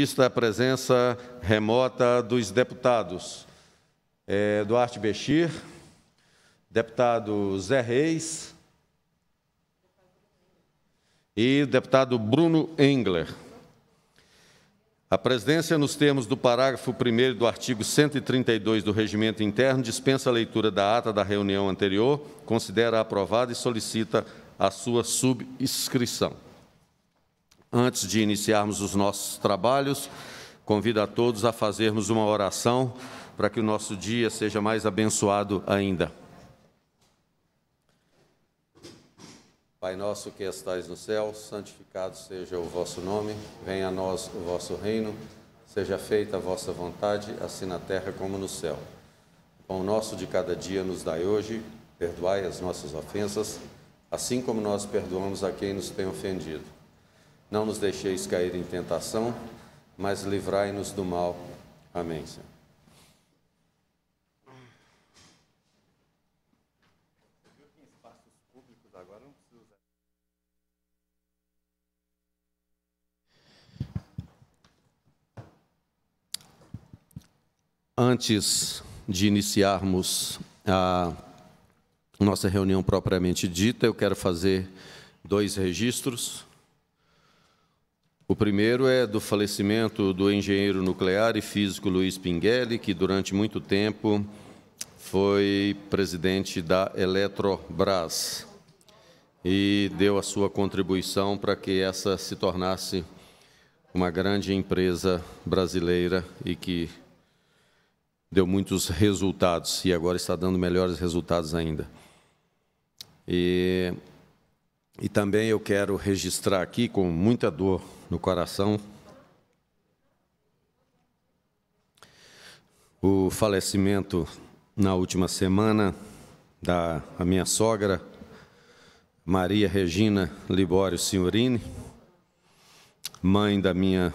Vista a presença remota dos deputados é, Duarte Bechir, deputado Zé Reis e deputado Bruno Engler. A presidência, nos termos do parágrafo 1 do artigo 132 do Regimento Interno, dispensa a leitura da ata da reunião anterior, considera aprovada e solicita a sua subscrição. Antes de iniciarmos os nossos trabalhos, convido a todos a fazermos uma oração para que o nosso dia seja mais abençoado ainda. Pai nosso que estais no céu, santificado seja o vosso nome, venha a nós o vosso reino, seja feita a vossa vontade, assim na terra como no céu. O pão nosso de cada dia nos dai hoje, perdoai as nossas ofensas, assim como nós perdoamos a quem nos tem ofendido não nos deixeis cair em tentação, mas livrai-nos do mal. Amém, Senhor. Antes de iniciarmos a nossa reunião propriamente dita, eu quero fazer dois registros. O primeiro é do falecimento do engenheiro nuclear e físico Luiz Pinguelli, que durante muito tempo foi presidente da Eletrobras e deu a sua contribuição para que essa se tornasse uma grande empresa brasileira e que deu muitos resultados e agora está dando melhores resultados ainda. E, e também eu quero registrar aqui com muita dor no coração. O falecimento na última semana da minha sogra, Maria Regina Libório Senhorini, mãe da minha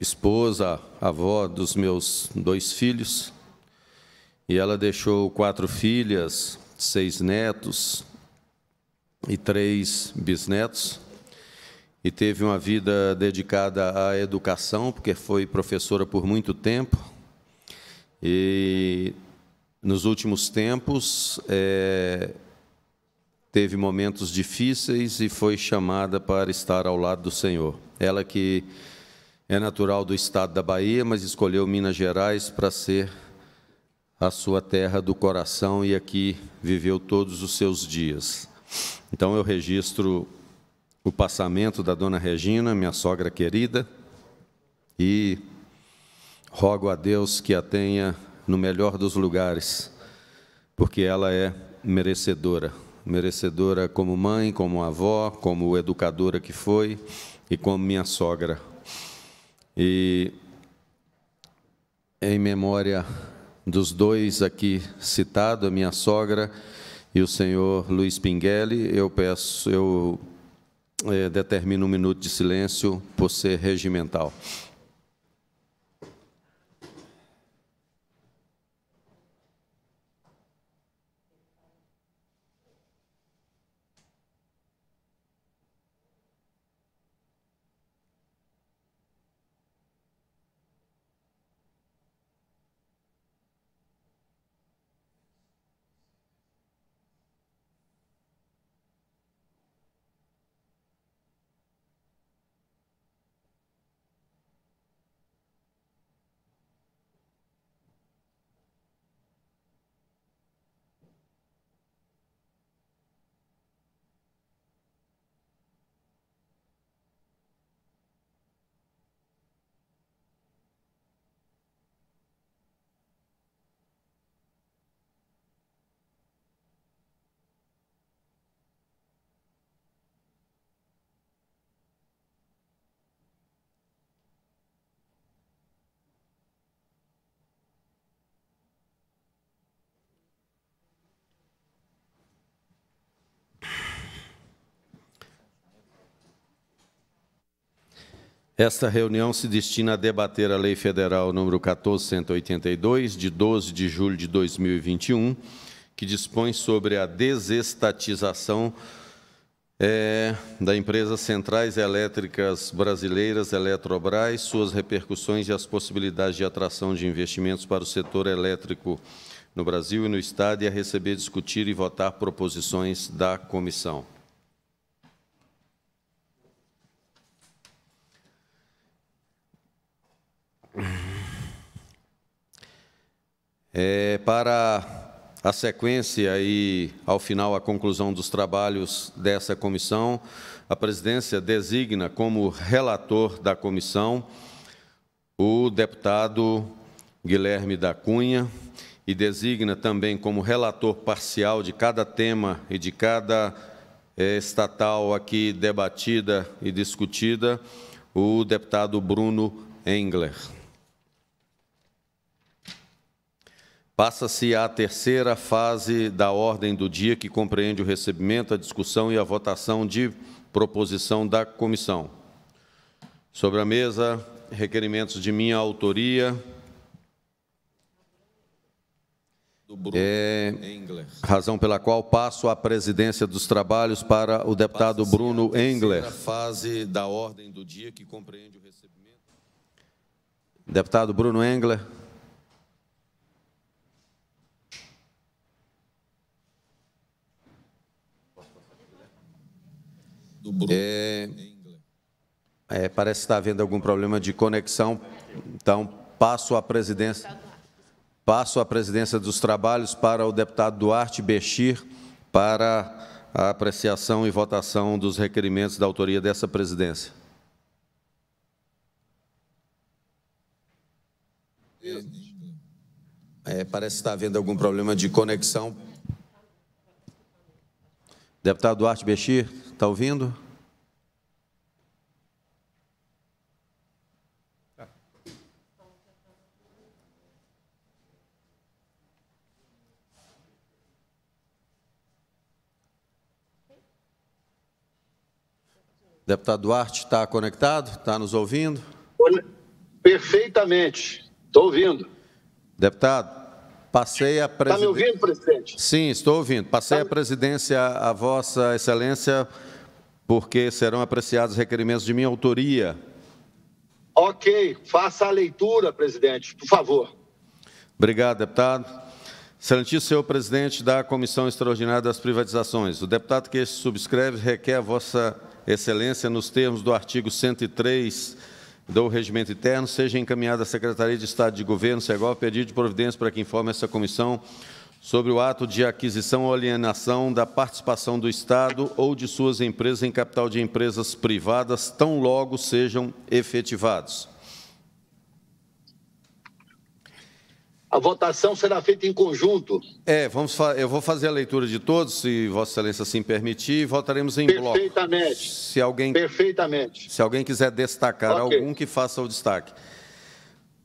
esposa, avó dos meus dois filhos. E ela deixou quatro filhas, seis netos e três bisnetos e teve uma vida dedicada à educação, porque foi professora por muito tempo. E nos últimos tempos é, teve momentos difíceis e foi chamada para estar ao lado do Senhor. Ela que é natural do estado da Bahia, mas escolheu Minas Gerais para ser a sua terra do coração e aqui viveu todos os seus dias. Então eu registro o passamento da dona Regina, minha sogra querida, e rogo a Deus que a tenha no melhor dos lugares, porque ela é merecedora, merecedora como mãe, como avó, como educadora que foi e como minha sogra. E em memória dos dois aqui citados, a minha sogra e o senhor Luiz Pinguelli, eu peço, eu eh, determino um minuto de silêncio por ser regimental. Esta reunião se destina a debater a Lei Federal nº 14182, de 12 de julho de 2021, que dispõe sobre a desestatização é, da empresa Centrais Elétricas Brasileiras, Eletrobras, suas repercussões e as possibilidades de atração de investimentos para o setor elétrico no Brasil e no Estado, e a receber, discutir e votar proposições da comissão. É, para a sequência e, ao final, a conclusão dos trabalhos dessa comissão, a presidência designa como relator da comissão o deputado Guilherme da Cunha e designa também como relator parcial de cada tema e de cada é, estatal aqui debatida e discutida o deputado Bruno Engler. Passa-se à terceira fase da ordem do dia, que compreende o recebimento, a discussão e a votação de proposição da comissão. Sobre a mesa, requerimentos de minha autoria. é, Razão pela qual passo a presidência dos trabalhos para o deputado Bruno Engler. fase da ordem do dia que compreende o recebimento. Deputado Bruno Engler. É, é, parece estar tá havendo algum problema de conexão, então passo a presidência, passo a presidência dos trabalhos para o deputado Duarte Bechir para a apreciação e votação dos requerimentos da autoria dessa presidência. É, parece estar tá havendo algum problema de conexão. Deputado Duarte Bechir. Está ouvindo? Deputado Duarte está conectado? Está nos ouvindo? Perfeitamente. Estou ouvindo. Deputado, passei a presidência. Está me ouvindo, presidente? Sim, estou ouvindo. Passei tá... a presidência à Vossa Excelência porque serão apreciados requerimentos de minha autoria. Ok, faça a leitura, presidente, por favor. Obrigado, deputado. Excelentíssimo senhor presidente da Comissão Extraordinária das Privatizações, o deputado que subscreve requer a vossa excelência, nos termos do artigo 103 do Regimento Interno, seja encaminhada à Secretaria de Estado de Governo, SEGOV, pedido de providência para que informe essa comissão sobre o ato de aquisição ou alienação da participação do Estado ou de suas empresas em capital de empresas privadas, tão logo sejam efetivados. A votação será feita em conjunto. É, vamos eu vou fazer a leitura de todos, se Vossa Excelência assim permitir, e votaremos em Perfeitamente. bloco. Perfeitamente. Se alguém, Perfeitamente. Se alguém quiser destacar okay. algum, que faça o destaque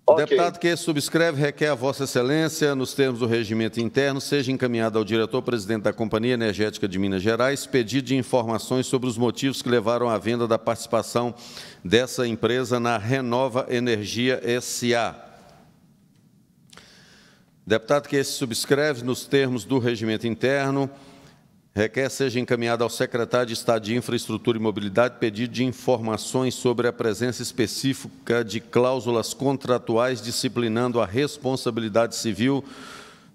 okay. deputado que subscreve requer a Vossa Excelência, nos termos do regimento interno, seja encaminhado ao diretor-presidente da Companhia Energética de Minas Gerais pedido de informações sobre os motivos que levaram à venda da participação dessa empresa na Renova Energia SA. Deputado que subscreve, nos termos do regimento interno, Requer seja encaminhada ao secretário de Estado de Infraestrutura e Mobilidade pedido de informações sobre a presença específica de cláusulas contratuais disciplinando a responsabilidade civil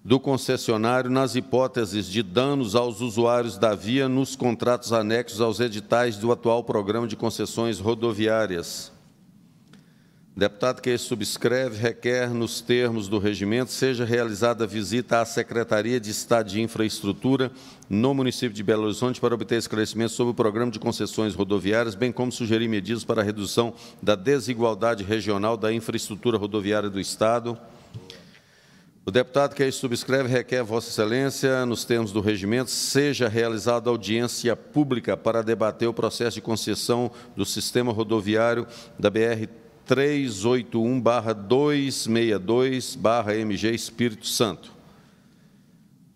do concessionário nas hipóteses de danos aos usuários da via nos contratos anexos aos editais do atual Programa de Concessões Rodoviárias. Deputado que subscreve requer, nos termos do regimento, seja realizada visita à Secretaria de Estado de Infraestrutura no município de Belo Horizonte para obter esclarecimentos sobre o programa de concessões rodoviárias, bem como sugerir medidas para a redução da desigualdade regional da infraestrutura rodoviária do Estado. O deputado que aí subscreve requer, Vossa Excelência, nos termos do regimento, seja realizada audiência pública para debater o processo de concessão do sistema rodoviário da BR 381-262-MG Espírito Santo.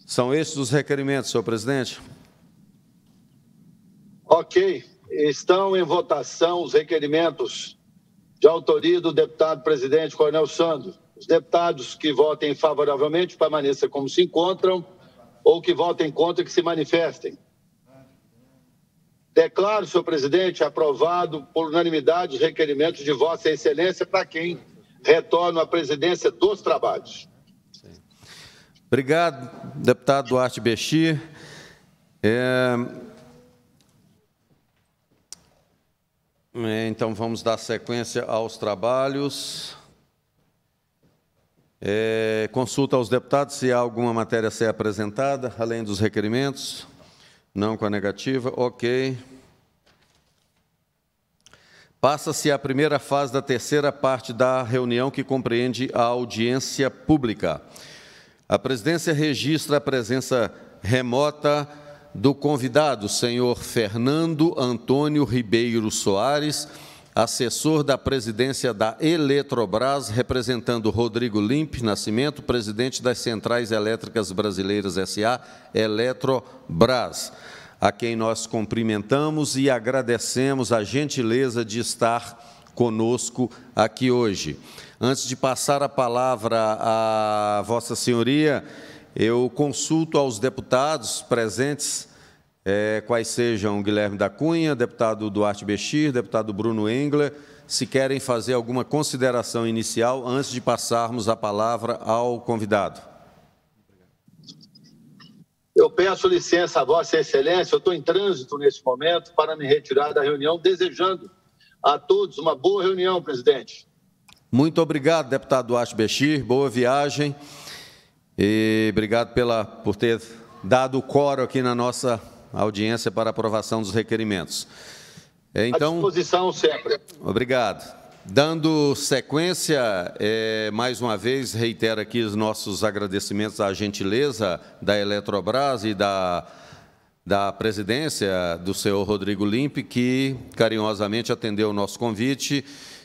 São estes os requerimentos, senhor presidente. Ok. Estão em votação os requerimentos de autoria do deputado presidente Coronel Sandro. Os deputados que votem favoravelmente permaneçam como se encontram ou que votem contra que se manifestem. Declaro, senhor presidente, aprovado por unanimidade os requerimentos de Vossa Excelência para quem retorna à presidência dos trabalhos. Obrigado, deputado Duarte Bechir. É, é... Então, vamos dar sequência aos trabalhos. É... Consulta aos deputados se há alguma matéria a ser apresentada, além dos requerimentos. Não com a negativa. Ok. Passa-se a primeira fase da terceira parte da reunião, que compreende a audiência pública. A presidência registra a presença remota do convidado, senhor Fernando Antônio Ribeiro Soares, assessor da presidência da Eletrobras, representando Rodrigo Limpe Nascimento, presidente das Centrais Elétricas Brasileiras S.A., Eletrobras, a quem nós cumprimentamos e agradecemos a gentileza de estar conosco aqui hoje. Antes de passar a palavra à Vossa Senhoria, eu consulto aos deputados presentes, é, quais sejam Guilherme da Cunha, deputado Duarte Bechir, deputado Bruno Engler, se querem fazer alguma consideração inicial antes de passarmos a palavra ao convidado. Eu peço licença a Vossa Excelência, eu estou em trânsito nesse momento para me retirar da reunião, desejando a todos uma boa reunião, presidente. Muito obrigado, deputado Acho Bechir, boa viagem. E obrigado pela, por ter dado o coro aqui na nossa audiência para aprovação dos requerimentos. É, então, à disposição sempre. Obrigado. Dando sequência, é, mais uma vez, reitero aqui os nossos agradecimentos à gentileza da Eletrobras e da, da presidência do senhor Rodrigo Limpe, que carinhosamente atendeu o nosso convite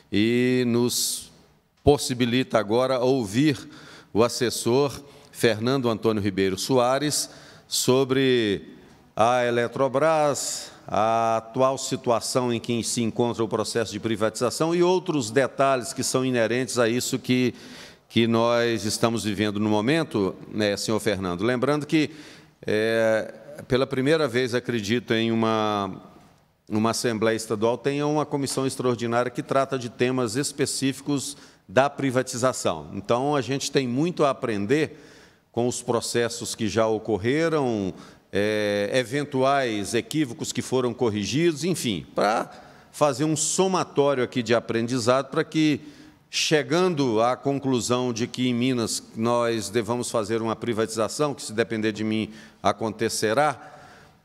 e nos possibilita agora ouvir o assessor Fernando Antônio Ribeiro Soares sobre a Eletrobras, a atual situação em que se encontra o processo de privatização e outros detalhes que são inerentes a isso que, que nós estamos vivendo no momento, né, senhor Fernando. Lembrando que, é, pela primeira vez, acredito, em uma, uma Assembleia Estadual, tenha uma comissão extraordinária que trata de temas específicos da privatização. Então, a gente tem muito a aprender com os processos que já ocorreram, é, eventuais equívocos que foram corrigidos, enfim, para fazer um somatório aqui de aprendizado para que, chegando à conclusão de que em Minas nós devamos fazer uma privatização, que se depender de mim acontecerá,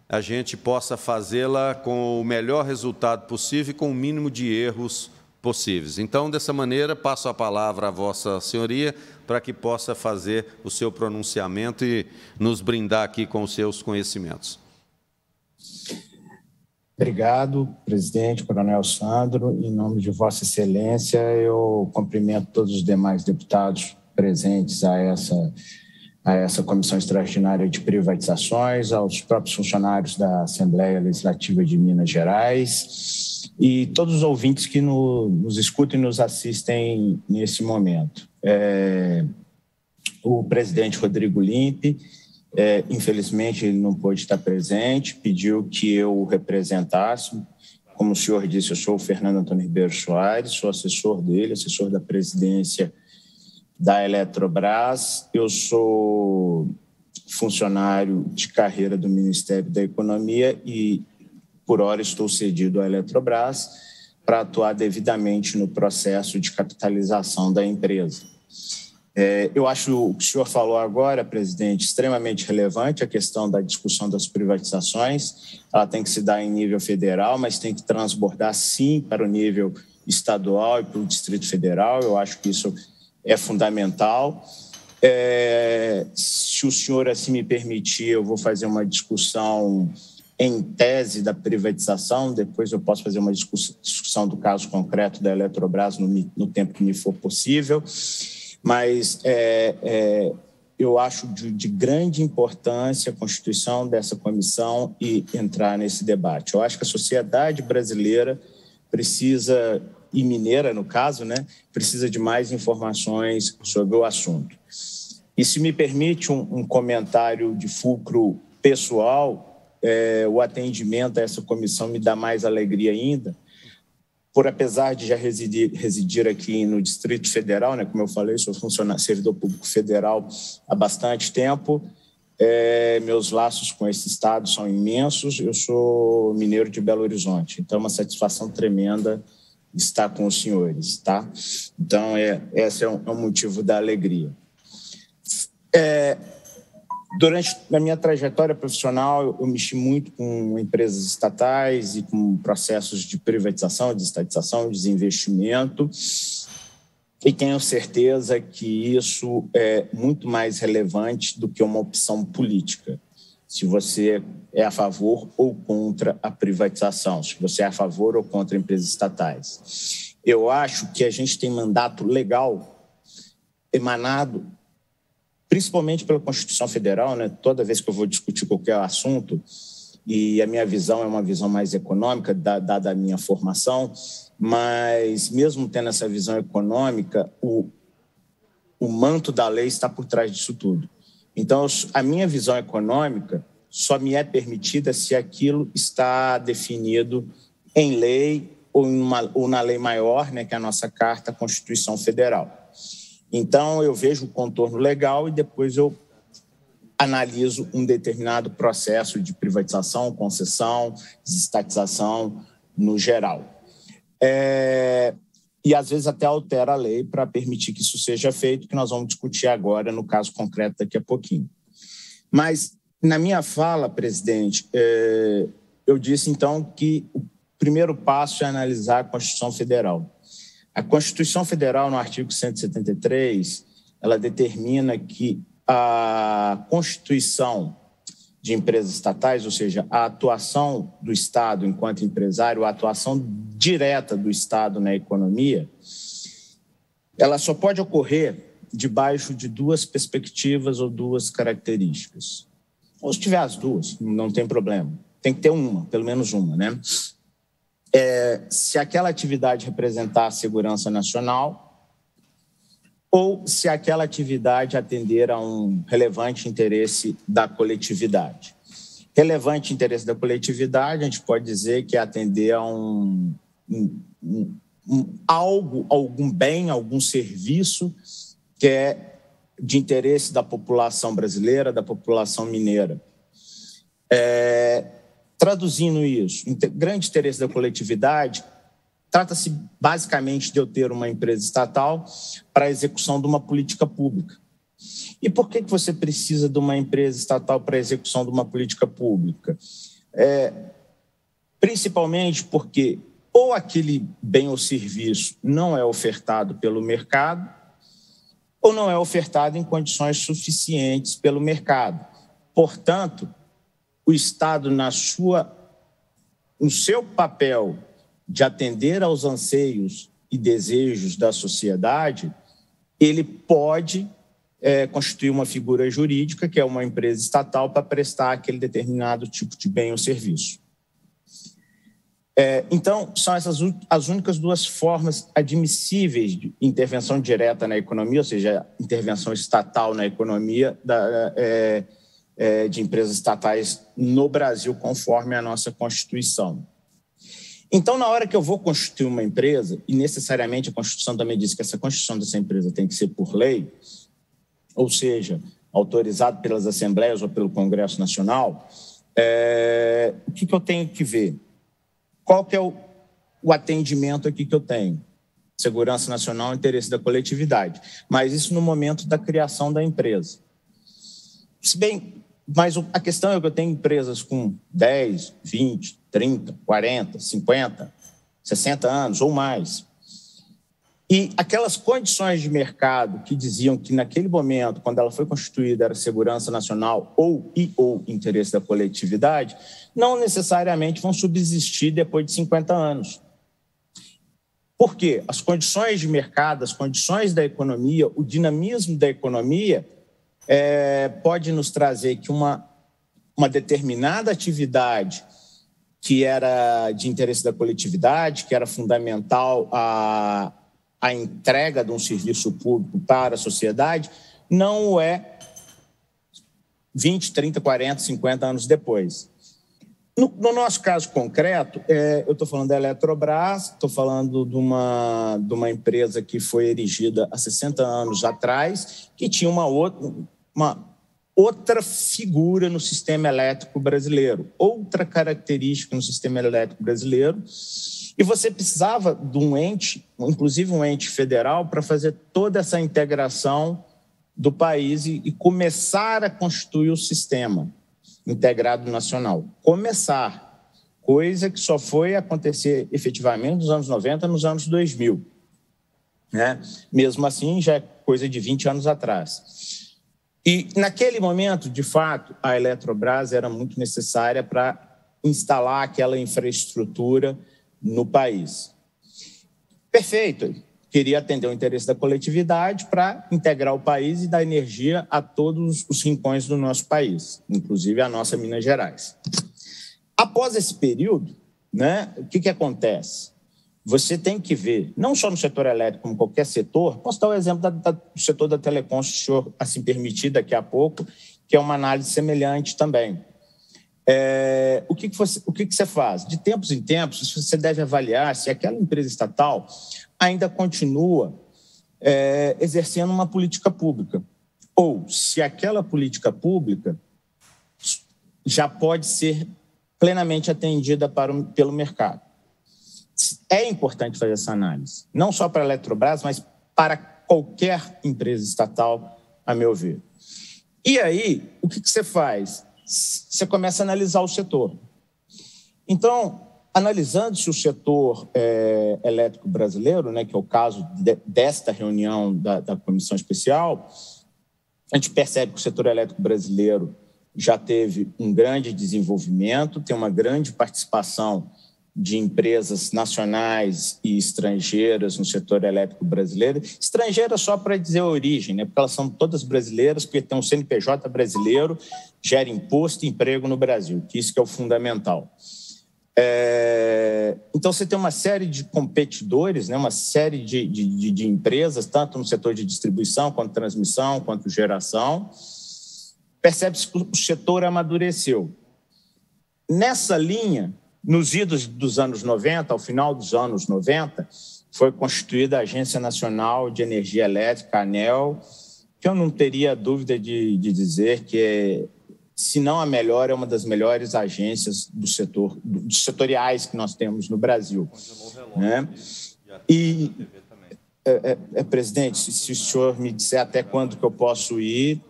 a gente possa fazê-la com o melhor resultado possível e com o mínimo de erros possível possíveis. Então, dessa maneira, passo a palavra à Vossa Senhoria para que possa fazer o seu pronunciamento e nos brindar aqui com os seus conhecimentos. Obrigado, presidente Coronel Sandro. Em nome de Vossa Excelência, eu cumprimento todos os demais deputados presentes a essa a essa comissão extraordinária de privatizações, aos próprios funcionários da Assembleia Legislativa de Minas Gerais e todos os ouvintes que no, nos escutam e nos assistem nesse momento. É, o presidente Rodrigo Limpe, é, infelizmente, ele não pôde estar presente, pediu que eu o representasse. Como o senhor disse, eu sou o Fernando Antônio Ribeiro Soares, sou assessor dele, assessor da presidência da Eletrobras. Eu sou funcionário de carreira do Ministério da Economia e por hora, estou cedido à Eletrobras para atuar devidamente no processo de capitalização da empresa. É, eu acho o que o senhor falou agora, presidente, extremamente relevante a questão da discussão das privatizações. Ela tem que se dar em nível federal, mas tem que transbordar sim para o nível estadual e para o Distrito Federal. Eu acho que isso é fundamental. É, se o senhor assim me permitir, eu vou fazer uma discussão em tese da privatização, depois eu posso fazer uma discussão do caso concreto da Eletrobras no, no tempo que me for possível, mas é, é, eu acho de, de, grande importância a constituição dessa comissão e entrar nesse debate. Eu acho que a sociedade brasileira precisa, e mineira no caso, né, precisa de mais informações sobre o assunto. E se me permite um, um comentário de fulcro pessoal, é, o atendimento a essa comissão me dá mais alegria ainda, por apesar de já residir, residir aqui no Distrito Federal, né, como eu falei, sou funcionário, servidor público federal há bastante tempo, é, meus laços com esse estado são imensos. Eu sou mineiro de Belo Horizonte, então é uma satisfação tremenda estar com os senhores, tá? Então é esse é um, é um motivo da alegria. É, Durante a minha trajetória profissional, eu mexi muito com empresas estatais e com processos de privatização, de estatização, de desinvestimento. E tenho certeza que isso é muito mais relevante do que uma opção política. Se você é a favor ou contra a privatização, se você é a favor ou contra empresas estatais. Eu acho que a gente tem mandato legal emanado principalmente pela Constituição Federal, né? Toda vez que eu vou discutir qualquer assunto, e a minha visão é uma visão mais econômica, dada a minha formação, mas mesmo tendo essa visão econômica, o, o manto da lei está por trás disso tudo. Então, a minha visão econômica só me é permitida se aquilo está definido em lei ou, uma, ou na lei maior, né, que é a nossa Carta Constituição Federal. Então, eu vejo o contorno legal e depois eu analiso um determinado processo de privatização, concessão, desestatização no geral. É... E às vezes até altera a lei para permitir que isso seja feito, que nós vamos discutir agora no caso concreto daqui a pouquinho. Mas na minha fala, presidente, é... eu disse então que o primeiro passo é analisar a Constituição Federal. A Constituição Federal, no artigo 173, ela determina que a constituição de empresas estatais, ou seja, a atuação do Estado enquanto empresário, a atuação direta do Estado na economia, ela só pode ocorrer debaixo de duas perspectivas ou duas características. Ou se tiver as duas, não tem problema. Tem que ter uma, pelo menos uma, né? é, se aquela atividade representar a segurança nacional ou se aquela atividade atender a um relevante interesse da coletividade. Relevante interesse da coletividade, a gente pode dizer que é atender a um, um, um, algo, algum bem, algum serviço que é de interesse da população brasileira, da população mineira. É, Traduzindo isso, grande interesse da coletividade trata-se basicamente de eu ter uma empresa estatal para a execução de uma política pública. E por que, que você precisa de uma empresa estatal para a execução de uma política pública? É, principalmente porque ou aquele bem ou serviço não é ofertado pelo mercado, ou não é ofertado em condições suficientes pelo mercado. Portanto, o Estado, na sua, no seu papel de atender aos anseios e desejos da sociedade, ele pode é, constituir uma figura jurídica, que é uma empresa estatal, para prestar aquele determinado tipo de bem ou serviço. É, então, são essas as únicas duas formas admissíveis de intervenção direta na economia, ou seja, intervenção estatal na economia da, é, é, de empresas estatais no Brasil, conforme a nossa Constituição. Então, na hora que eu vou constituir uma empresa, e necessariamente a Constituição também diz que essa constituição dessa empresa tem que ser por lei, ou seja, autorizado pelas assembleias ou pelo Congresso Nacional, é, o que, que, eu tenho que ver? Qual que é o, o atendimento aqui que eu tenho? Segurança nacional, interesse da coletividade. Mas isso no momento da criação da empresa. Se bem mas a questão é que eu tenho empresas com 10, 20, 30, 40, 50, 60 anos ou mais. E aquelas condições de mercado que diziam que naquele momento, quando ela foi constituída, era segurança nacional ou e ou interesse da coletividade, não necessariamente vão subsistir depois de 50 anos. Por quê? As condições de mercado, as condições da economia, o dinamismo da economia é, pode nos trazer que uma, uma determinada atividade que era de interesse da coletividade, que era fundamental a, a entrega de um serviço público para a sociedade, não é 20, 30, 40, 50 anos depois. No, no nosso caso concreto, é, eu estou falando da Eletrobras, estou falando de uma, de uma empresa que foi erigida há 60 anos atrás, que tinha uma outra, uma outra figura no sistema elétrico brasileiro, outra característica no sistema elétrico brasileiro. E você precisava de um ente, inclusive um ente federal, para fazer toda essa integração do país e, começar a construir o sistema integrado nacional. Começar, coisa que só foi acontecer efetivamente nos anos 90, nos anos 2000. Né? Mesmo assim, já é coisa de 20 anos atrás. E, naquele momento, de fato, a Eletrobras era muito necessária para instalar aquela infraestrutura no país. Perfeito, queria atender o interesse da coletividade para integrar o país e dar energia a todos os rincões do nosso país, inclusive a nossa Minas Gerais. Após esse período, né, o que, que acontece? você tem que ver, não só no setor elétrico, como qualquer setor, posso dar o um exemplo da, da, do setor da telecom, se o senhor assim permitir daqui a pouco, que é uma análise semelhante também. É, o que, que, você, o que, que você faz? De tempos em tempos, você deve avaliar se aquela empresa estatal ainda continua é, exercendo uma política pública, ou se aquela política pública já pode ser plenamente atendida para o, pelo mercado é importante fazer essa análise, não só para a Eletrobras, mas para qualquer empresa estatal, a meu ver. E aí, o que, que você faz? Você começa a analisar o setor. Então, analisando-se o setor é, elétrico brasileiro, né, que é o caso de, desta reunião da, da comissão especial, a gente percebe que o setor elétrico brasileiro já teve um grande desenvolvimento, tem uma grande participação de empresas nacionais e estrangeiras no setor elétrico brasileiro. Estrangeiras só para dizer a origem, né? porque elas são todas brasileiras, porque tem um CNPJ brasileiro, gera imposto e emprego no Brasil, que isso que é o fundamental. É... Então, você tem uma série de competidores, né? uma série de, de, de empresas, tanto no setor de distribuição, quanto transmissão, quanto geração. Percebe-se que o setor amadureceu. Nessa linha, nos idos dos anos 90, ao final dos anos 90, foi constituída a Agência Nacional de Energia Elétrica, ANEL, que eu não teria dúvida de, de dizer que, é, se não a melhor, é uma das melhores agências do setor, dos setoriais que nós temos no Brasil. Né? E, é, é, é, presidente, se, se o senhor me disser até quando que eu posso ir,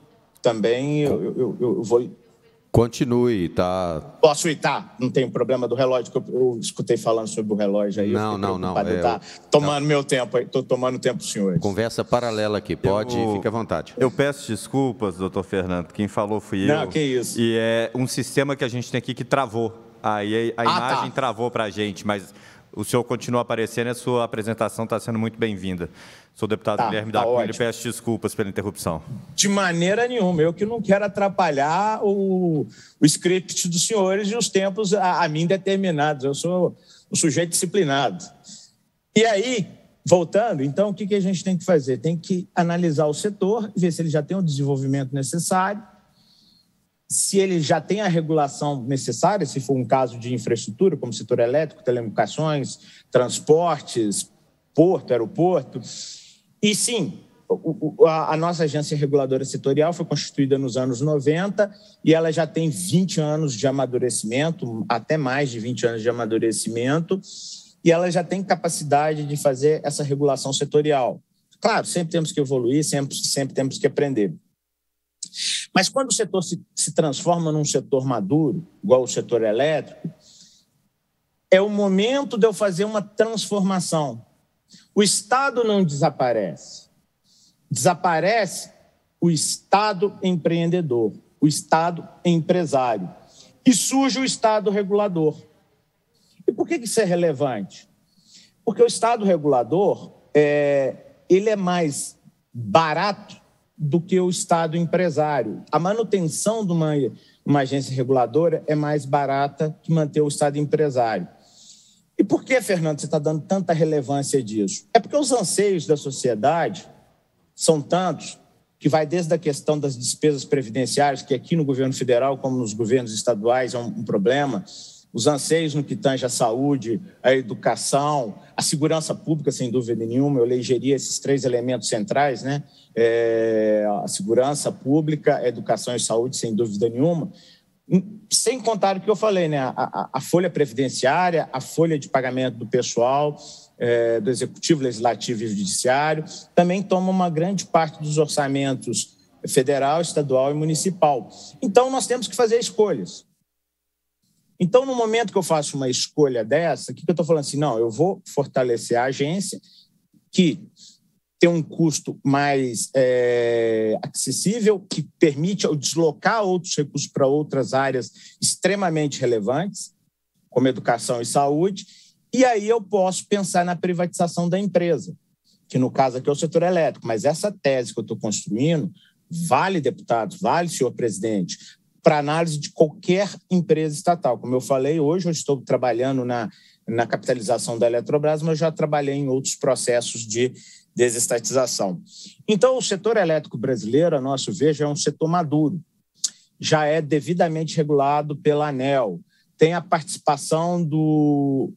também eu, eu, eu, eu vou Continue, tá? Posso ir, tá? Não tem problema do relógio, que eu, eu, escutei falando sobre o relógio aí. Não, não, não. É, tá tomando não. meu tempo aí, estou tomando tempo dos senhores. Conversa paralela aqui, pode, eu, fica à vontade. Eu peço desculpas, doutor Fernando, quem falou fui não, eu. Não, que isso. E é um sistema que a gente tem aqui que travou. Aí ah, a, a ah, tá. imagem tá. travou para a gente, mas o senhor continua aparecendo e a sua apresentação está sendo muito bem-vinda. Sou deputado tá, Guilherme tá da Cunha, peço desculpas pela interrupção. De maneira nenhuma, eu que não quero atrapalhar o, o script dos senhores e os tempos a, a mim determinados. Eu sou um sujeito disciplinado. E aí, voltando, então, o que, que a gente tem que fazer? Tem que analisar o setor, ver se ele já tem o desenvolvimento necessário, se ele já tem a regulação necessária, se for um caso de infraestrutura, como setor elétrico, telecomunicações, transportes, porto, aeroporto e sim, a nossa agência reguladora setorial foi constituída nos anos 90 e ela já tem 20 anos de amadurecimento, até mais de 20 anos de amadurecimento, e ela já tem capacidade de fazer essa regulação setorial. Claro, sempre temos que evoluir, sempre, sempre temos que aprender. Mas quando o setor se, se transforma num setor maduro, igual o setor elétrico, é o momento de eu fazer uma transformação o Estado não desaparece. Desaparece o Estado empreendedor, o Estado empresário. E surge o Estado regulador. E por que isso é relevante? Porque o Estado regulador é, ele é mais barato do que o Estado empresário. A manutenção de uma, uma agência reguladora é mais barata que manter o Estado empresário. E por que, Fernando, você está dando tanta relevância disso? É porque os anseios da sociedade são tantos que vai desde a questão das despesas previdenciárias, que aqui no governo federal, como nos governos estaduais, é um, um problema, os anseios no que tange à saúde, à educação, à segurança pública, sem dúvida nenhuma, eu elegeria esses três elementos centrais, né? É, a segurança pública, a educação e saúde, sem dúvida nenhuma, Hum, sem contar o que eu falei, né? A, a, a, folha previdenciária, a folha de pagamento do pessoal, é, do executivo, legislativo e judiciário, também toma uma grande parte dos orçamentos federal, estadual e municipal. Então, nós temos que fazer escolhas. Então, no momento que eu faço uma escolha dessa, o que, que eu estou falando assim? Não, eu vou fortalecer a agência, que ter um custo mais é, acessível, que permite deslocar outros recursos para outras áreas extremamente relevantes, como educação e saúde, e aí eu posso pensar na privatização da empresa, que no caso aqui é o setor elétrico, mas essa tese que eu estou construindo vale, deputado, vale, senhor presidente, para análise de qualquer empresa estatal. Como eu falei, hoje eu estou trabalhando na, na capitalização da Eletrobras, mas eu já trabalhei em outros processos de desestatização. Então, o setor elétrico brasileiro, a nosso ver, já é um setor maduro, já é devidamente regulado pela ANEL, tem a participação do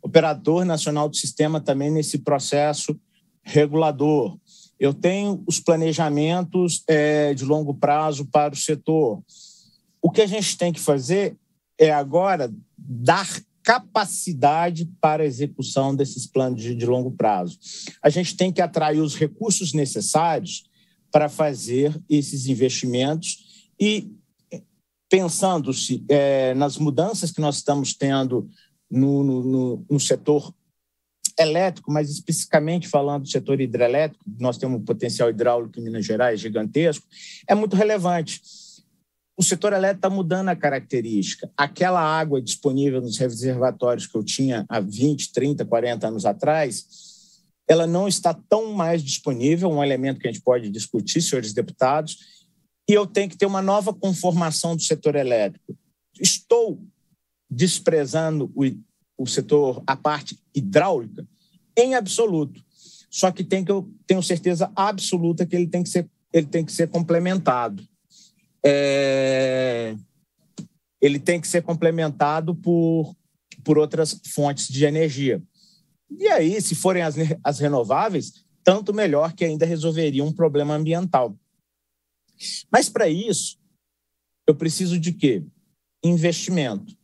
Operador Nacional do Sistema também nesse processo regulador. Eu tenho os planejamentos é, de longo prazo para o setor. O que a gente tem que fazer é agora dar capacidade para execução desses planos de, de longo prazo. A gente tem que atrair os recursos necessários para fazer esses investimentos e eh, pensando-se é, nas mudanças que nós estamos tendo no, no, no, no, setor elétrico, mas especificamente falando do setor hidrelétrico, nós temos um potencial hidráulico em Minas Gerais gigantesco, é muito relevante o setor elétrico está mudando a característica. Aquela água disponível nos reservatórios que eu tinha há 20, 30, 40 anos atrás, ela não está tão mais disponível, um elemento que a gente pode discutir, senhores deputados, e eu tenho que ter uma nova conformação do setor elétrico. Estou desprezando o, o setor, a parte hidráulica, em absoluto. Só que tem que eu tenho certeza absoluta que ele tem que ser, ele tem que ser complementado é, ele tem que ser complementado por, por outras fontes de energia. E aí, se forem as, as renováveis, tanto melhor que ainda resolveria um problema ambiental. Mas para isso, eu preciso de quê? Investimento.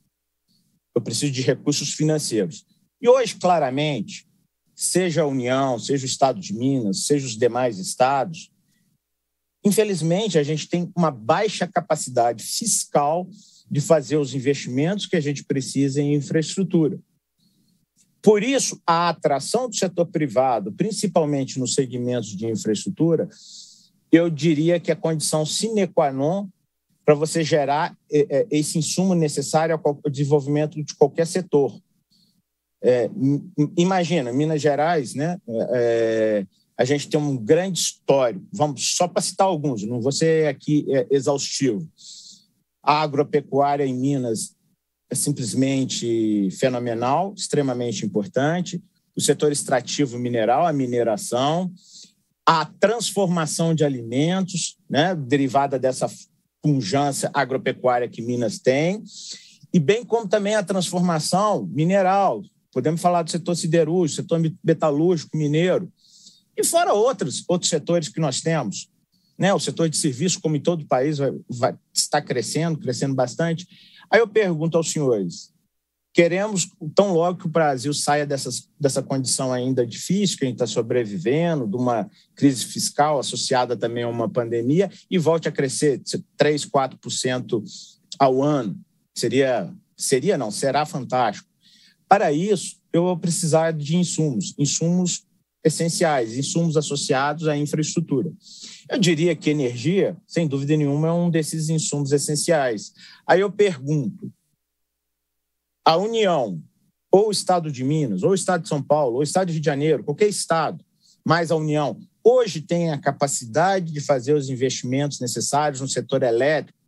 Eu preciso de recursos financeiros. E hoje, claramente, seja a União, seja o Estado de Minas, seja os demais estados, Infelizmente, a gente tem uma baixa capacidade fiscal de fazer os investimentos que a gente precisa em infraestrutura. Por isso, a atração do setor privado, principalmente nos segmentos de infraestrutura, eu diria que é condição sine qua non para você gerar eh, eh, esse insumo necessário ao desenvolvimento de qualquer setor. É, imagina, Minas Gerais, né? É, é a gente tem um grande histórico, vamos só para citar alguns, não vou ser aqui é, exaustivo. A agropecuária em Minas é simplesmente fenomenal, extremamente importante. O setor extrativo mineral, a mineração, a transformação de alimentos, né, derivada dessa punjança agropecuária que Minas tem, e bem como também a transformação mineral. Podemos falar do setor siderúrgico, setor metalúrgico mineiro, e fora outros, outros setores que nós temos. Né? O setor de serviço, como em todo o país, vai, vai, está crescendo, crescendo bastante. Aí eu pergunto aos senhores, queremos, tão logo que o Brasil saia dessas, dessa condição ainda difícil, que a gente está sobrevivendo, de uma crise fiscal associada também a uma pandemia, e volte a crescer 3, 4% ao ano. Seria, seria não, será fantástico. Para isso, eu vou precisar de insumos, insumos essenciais, insumos associados à infraestrutura. Eu diria que energia, sem dúvida nenhuma, é um desses insumos essenciais. Aí eu pergunto: a União, ou o Estado de Minas, ou o Estado de São Paulo, ou o Estado de Rio de Janeiro, qualquer Estado, mais a União, hoje tem a capacidade de fazer os investimentos necessários no setor elétrico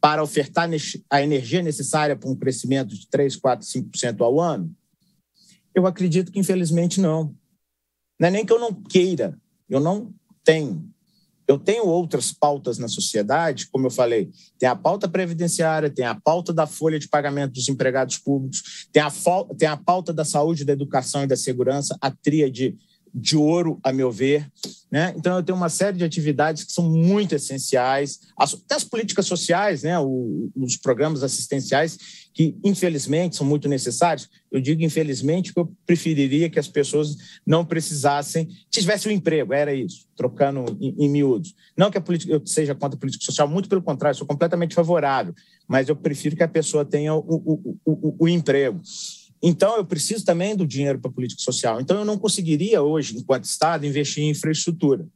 para ofertar a energia necessária para um crescimento de 3, 4, 5% ao ano? Eu acredito que, infelizmente, não. Não é nem que eu não queira, eu não tenho. Eu tenho outras pautas na sociedade, como eu falei, tem a pauta previdenciária, tem a pauta da folha de pagamento dos empregados públicos, tem a, tem a pauta da saúde, da educação e da segurança, a tríade de ouro, a meu ver. Né? Então, eu tenho uma série de atividades que são muito essenciais, até as políticas sociais, né? O, os programas assistenciais, que infelizmente são muito necessários. Eu digo infelizmente porque eu preferiria que as pessoas não precisassem, tivessem um emprego, era isso, trocando em, em miúdos. Não que a política, eu seja contra a política social, muito pelo contrário, sou completamente favorável, mas eu prefiro que a pessoa tenha o, o, o, o emprego. Então, eu preciso também do dinheiro para a política social. Então, eu não conseguiria hoje, enquanto Estado, investir em infraestrutura.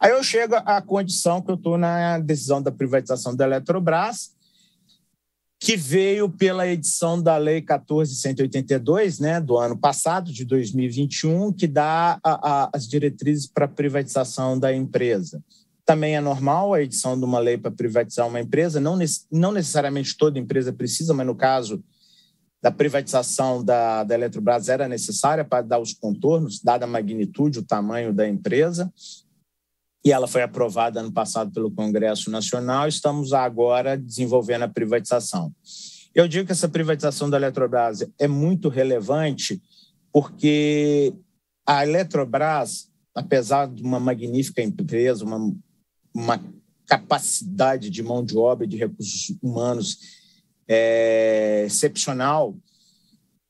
Aí eu chego à condição que eu estou na decisão da privatização da Eletrobras, que veio pela edição da Lei 14.182, né, do ano passado, de 2021, que dá a, a, as diretrizes para a privatização da empresa. Também é normal a edição de uma lei para privatizar uma empresa, não, não necessariamente toda empresa precisa, mas no caso da privatização da, da Eletrobras era necessária para dar os contornos, dada a magnitude, o tamanho da empresa e ela foi aprovada ano passado pelo Congresso Nacional. Estamos agora desenvolvendo a privatização. Eu digo que essa privatização da Eletrobras é muito relevante porque a Eletrobras, apesar de uma magnífica empresa, uma, uma capacidade de mão de obra e de recursos humanos é, excepcional,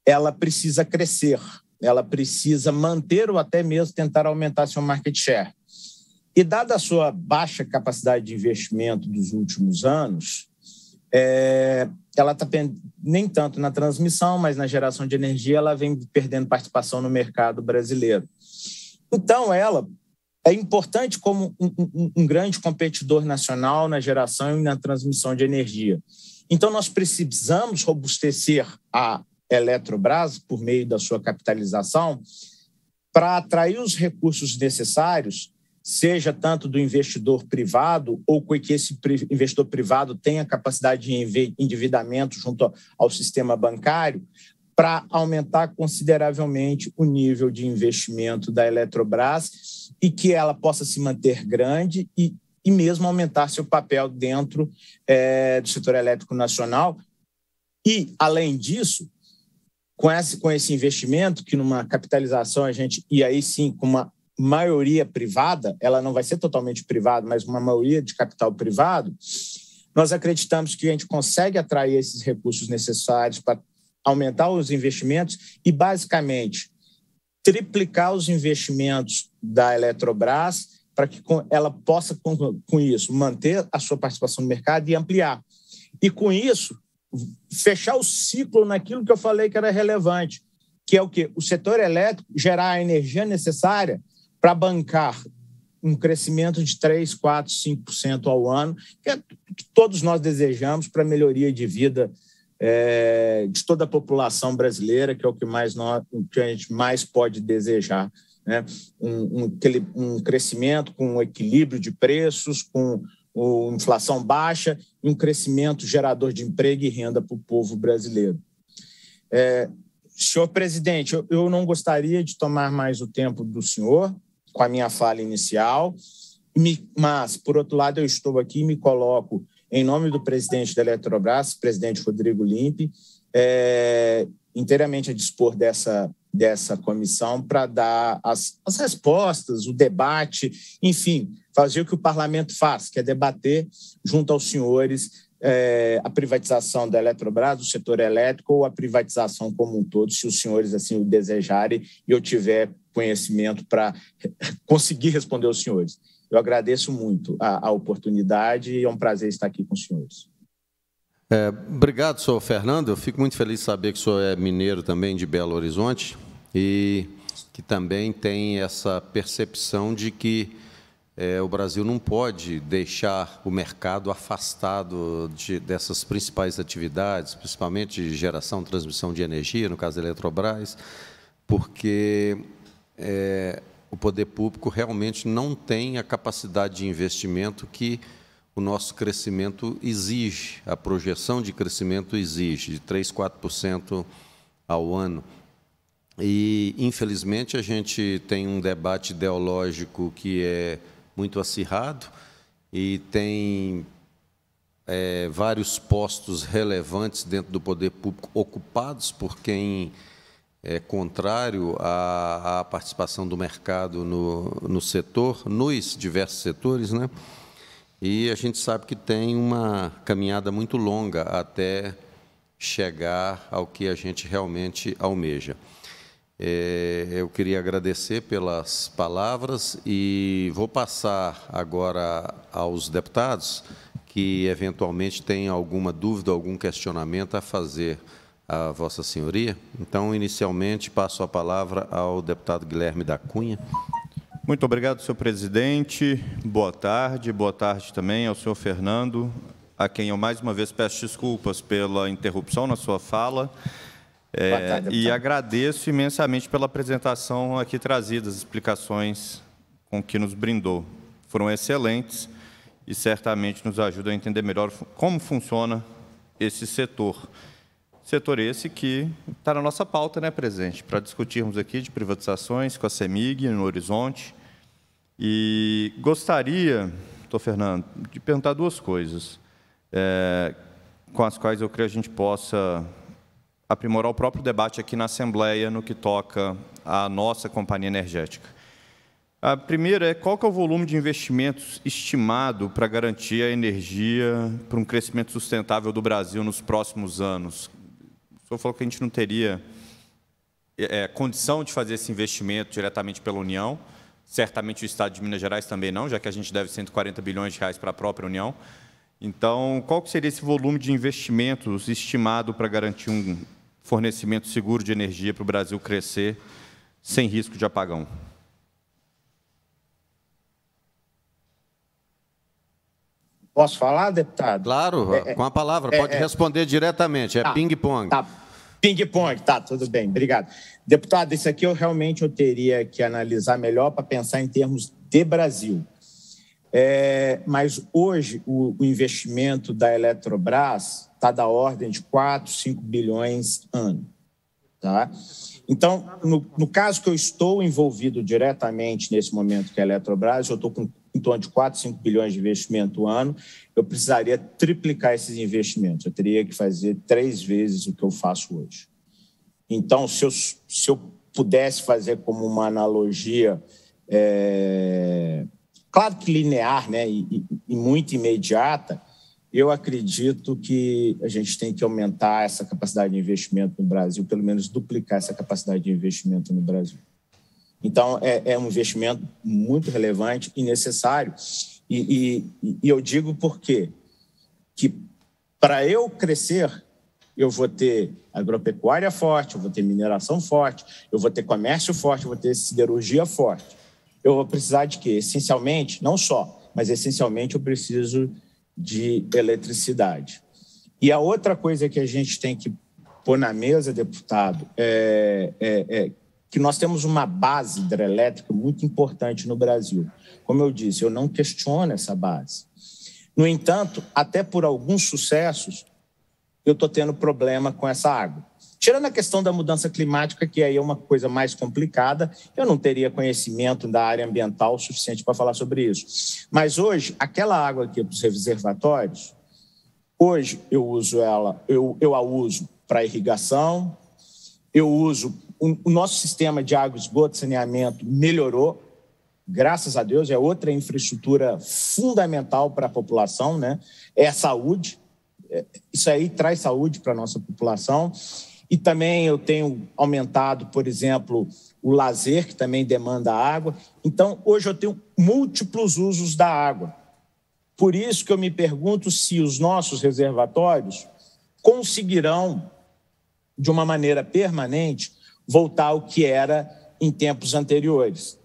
ela precisa crescer, ela precisa manter ou até mesmo tentar aumentar seu market share. E, dada a sua baixa capacidade de investimento dos últimos anos, é, ela está nem tanto na transmissão, mas na geração de energia, ela vem perdendo participação no mercado brasileiro. Então, ela é importante como um, um, um grande competidor nacional na geração e na transmissão de energia. Então, nós precisamos robustecer a Eletrobras por meio da sua capitalização para atrair os recursos necessários seja tanto do investidor privado ou com que esse investidor privado tenha capacidade de endividamento junto ao sistema bancário, para aumentar consideravelmente o nível de investimento da Eletrobras e que ela possa se manter grande e, e mesmo aumentar seu papel dentro é, do setor elétrico nacional. E, além disso, com esse, com esse investimento, que numa capitalização a gente, e aí sim, com uma maioria privada, ela não vai ser totalmente privada, mas uma maioria de capital privado, nós acreditamos que a gente consegue atrair esses recursos necessários para aumentar os investimentos e, basicamente, triplicar os investimentos da Eletrobras para que ela possa, com isso, manter a sua participação no mercado e ampliar. E, com isso, fechar o ciclo naquilo que eu falei que era relevante, que é o que O setor elétrico gerar a energia necessária para bancar um crescimento de 3, 4, 5% ao ano, que, é, que todos nós desejamos para a melhoria de vida é, de toda a população brasileira, que é o que, mais nós, que a gente mais pode desejar. Né? Um, um, um crescimento com um equilíbrio de preços, com o, inflação baixa e um crescimento gerador de emprego e renda para o povo brasileiro. É, senhor presidente, eu, eu não gostaria de tomar mais o tempo do senhor com a minha fala inicial, me, mas, por outro lado, eu estou aqui e me coloco em nome do presidente da Eletrobras, presidente Rodrigo Limpe, é, inteiramente a dispor dessa, dessa comissão para dar as, as respostas, o debate, enfim, fazer o que o parlamento faz, que é debater junto aos senhores é, a privatização da Eletrobras, do setor elétrico, ou a privatização como um todo, se os senhores assim o desejarem e eu tiver conhecimento para conseguir responder aos senhores. Eu agradeço muito a, a, oportunidade e é um prazer estar aqui com os senhores. É, obrigado, senhor Fernando. Eu fico muito feliz de saber que o senhor é mineiro também de Belo Horizonte e que também tem essa percepção de que é, o Brasil não pode deixar o mercado afastado de, dessas principais atividades, principalmente de geração, transmissão de energia, no caso da Eletrobras, porque é, o poder público realmente não tem a capacidade de investimento que o nosso crescimento exige, a projeção de crescimento exige, de 3%, 4% ao ano. E, infelizmente, a gente tem um debate ideológico que é muito acirrado e tem é, vários postos relevantes dentro do poder público ocupados por quem é contrário à, à participação do mercado no, no setor, nos diversos setores, né? E a gente sabe que tem uma caminhada muito longa até chegar ao que a gente realmente almeja. É, eu queria agradecer pelas palavras e vou passar agora aos deputados que eventualmente têm alguma dúvida, algum questionamento a fazer à Vossa Senhoria. Então, inicialmente, passo a palavra ao deputado Guilherme da Cunha. Muito obrigado, senhor presidente. Boa tarde. Boa tarde também ao senhor Fernando, a quem eu mais uma vez peço desculpas pela interrupção na sua fala. É, tarde, e agradeço imensamente pela apresentação aqui trazida, as explicações com que nos brindou. Foram excelentes e certamente nos ajudam a entender melhor como funciona esse setor. Setor esse que está na nossa pauta, né, presente, para discutirmos aqui de privatizações com a CEMIG no horizonte. E gostaria, doutor Fernando, de perguntar duas coisas, é, com as quais eu creio que a gente possa aprimorar o próprio debate aqui na Assembleia no que toca à nossa companhia energética. A primeira é qual que é o volume de investimentos estimado para garantir a energia para um crescimento sustentável do Brasil nos próximos anos? O senhor falou que a gente não teria é, condição de fazer esse investimento diretamente pela União, certamente o Estado de Minas Gerais também não, já que a gente deve 140 bilhões de reais para a própria União. Então, qual que seria esse volume de investimentos estimado para garantir um fornecimento seguro de energia para o Brasil crescer sem risco de apagão. Posso falar, deputado? Claro, é, é com a palavra, é, pode é, responder diretamente, é tá, ping-pong. Tá, ping-pong, tá, tudo bem, obrigado. Deputado, isso aqui eu realmente eu teria que analisar melhor para pensar em termos de Brasil. É, mas hoje o, o investimento da Eletrobras está da ordem de 4, 5 bilhões ano. Tá? Então, no, no, caso que eu estou envolvido diretamente nesse momento que é a Eletrobras, eu estou com em torno de 4, 5 bilhões de investimento ano, eu precisaria triplicar esses investimentos. Eu teria que fazer três vezes o que eu faço hoje. Então, se eu, se eu pudesse fazer como uma analogia, é... claro que linear né, e, e, e muito imediata, eu acredito que a gente tem que aumentar essa capacidade de investimento no Brasil, pelo menos duplicar essa capacidade de investimento no Brasil. Então, é, é um investimento muito relevante e necessário. E, e, e eu digo por quê? Que para eu crescer, eu vou ter agropecuária forte, eu vou ter mineração forte, eu vou ter comércio forte, eu vou ter siderurgia forte. Eu vou precisar de quê? Essencialmente, não só, mas essencialmente eu preciso de eletricidade. E a outra coisa que a gente tem que pôr na mesa, deputado, é, é, é que nós temos uma base hidrelétrica muito importante no Brasil. Como eu disse, eu não questiono essa base. No entanto, até por alguns sucessos, eu estou tendo problema com essa água. Tirando a questão da mudança climática, que aí é uma coisa mais complicada, eu não teria conhecimento da área ambiental suficiente para falar sobre isso. Mas hoje, aquela água aqui para os reservatórios, hoje eu uso ela, eu, eu a uso para irrigação, eu uso o, nosso sistema de água, esgoto, saneamento melhorou, graças a Deus, é outra infraestrutura fundamental para a população, né? É a saúde. É, isso aí traz saúde para a nossa população. E também eu tenho aumentado, por exemplo, o lazer, que também demanda água. Então, hoje eu tenho múltiplos usos da água. Por isso que eu me pergunto se os nossos reservatórios conseguirão, de uma maneira permanente, voltar ao que era em tempos anteriores.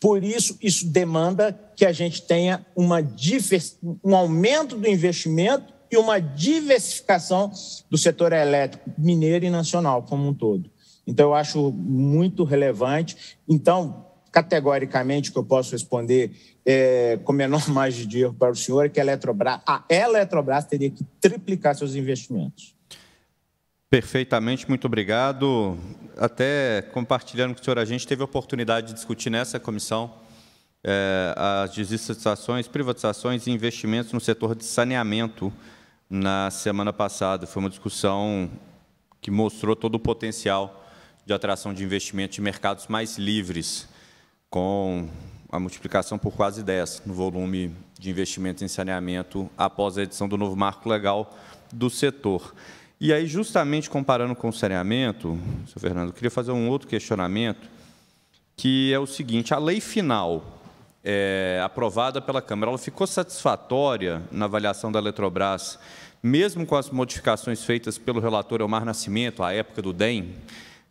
Por isso, isso demanda que a gente tenha uma, um aumento do investimento e uma diversificação do setor elétrico mineiro e nacional como um todo. Então, eu acho muito relevante. Então, categoricamente, o que eu posso responder é, com menor margem de erro para o senhor é que a Eletrobras, a Eletrobras teria que triplicar seus investimentos. Perfeitamente, muito obrigado. Até compartilhando com o senhor, a gente teve a oportunidade de discutir nessa comissão é, as desestatizações, privatizações e investimentos no setor de saneamento na semana passada. Foi uma discussão que mostrou todo o potencial de atração de investimento de mercados mais livres, com a multiplicação por quase 10 no volume de investimento em saneamento após a edição do novo marco legal do setor. E aí, justamente comparando com o saneamento, senhor Fernando, eu queria fazer um outro questionamento, que é o seguinte, a lei final é, aprovada pela Câmara, ela ficou satisfatória na avaliação da Eletrobras, mesmo com as modificações feitas pelo relator Elmar Nascimento, à época do DEM,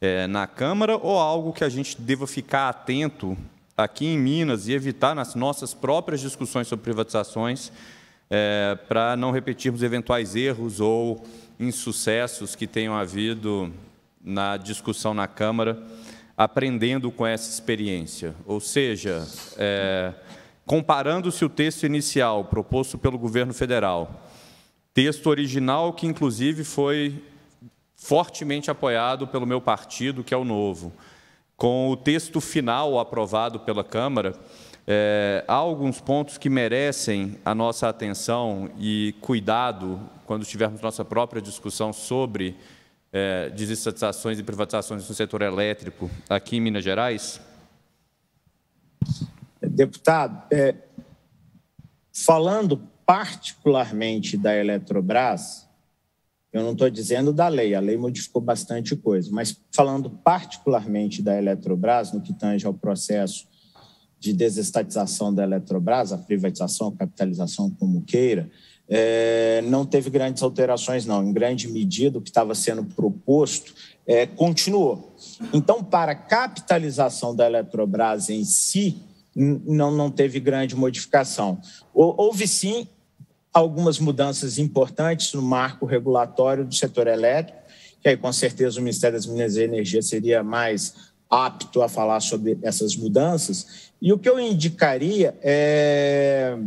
é, na Câmara, ou algo que a gente deva ficar atento aqui em Minas e evitar nas nossas próprias discussões sobre privatizações, é, para não repetirmos eventuais erros ou insucessos que tenham havido na discussão na Câmara aprendendo com essa experiência. Ou seja, é, comparando-se o texto inicial proposto pelo governo federal, texto original que, inclusive, foi fortemente apoiado pelo meu partido, que é o Novo, com o texto final aprovado pela Câmara, é, há alguns pontos que merecem a nossa atenção e cuidado quando tivermos nossa própria discussão sobre é, desestatizações e privatizações no setor elétrico aqui em Minas Gerais? Deputado, é, falando particularmente da Eletrobras, eu não estou dizendo da lei, a lei modificou bastante coisa, mas falando particularmente da Eletrobras, no que tange ao processo de desestatização da Eletrobras, a privatização, a capitalização, como queira, é, não teve grandes alterações, não. Em grande medida, o que estava sendo proposto é, continuou. Então, para a capitalização da Eletrobras em si, não, não teve grande modificação. Houve sim algumas mudanças importantes no marco regulatório do setor elétrico, que aí com certeza o Ministério das Minas e Energia seria mais apto a falar sobre essas mudanças. E o que eu indicaria é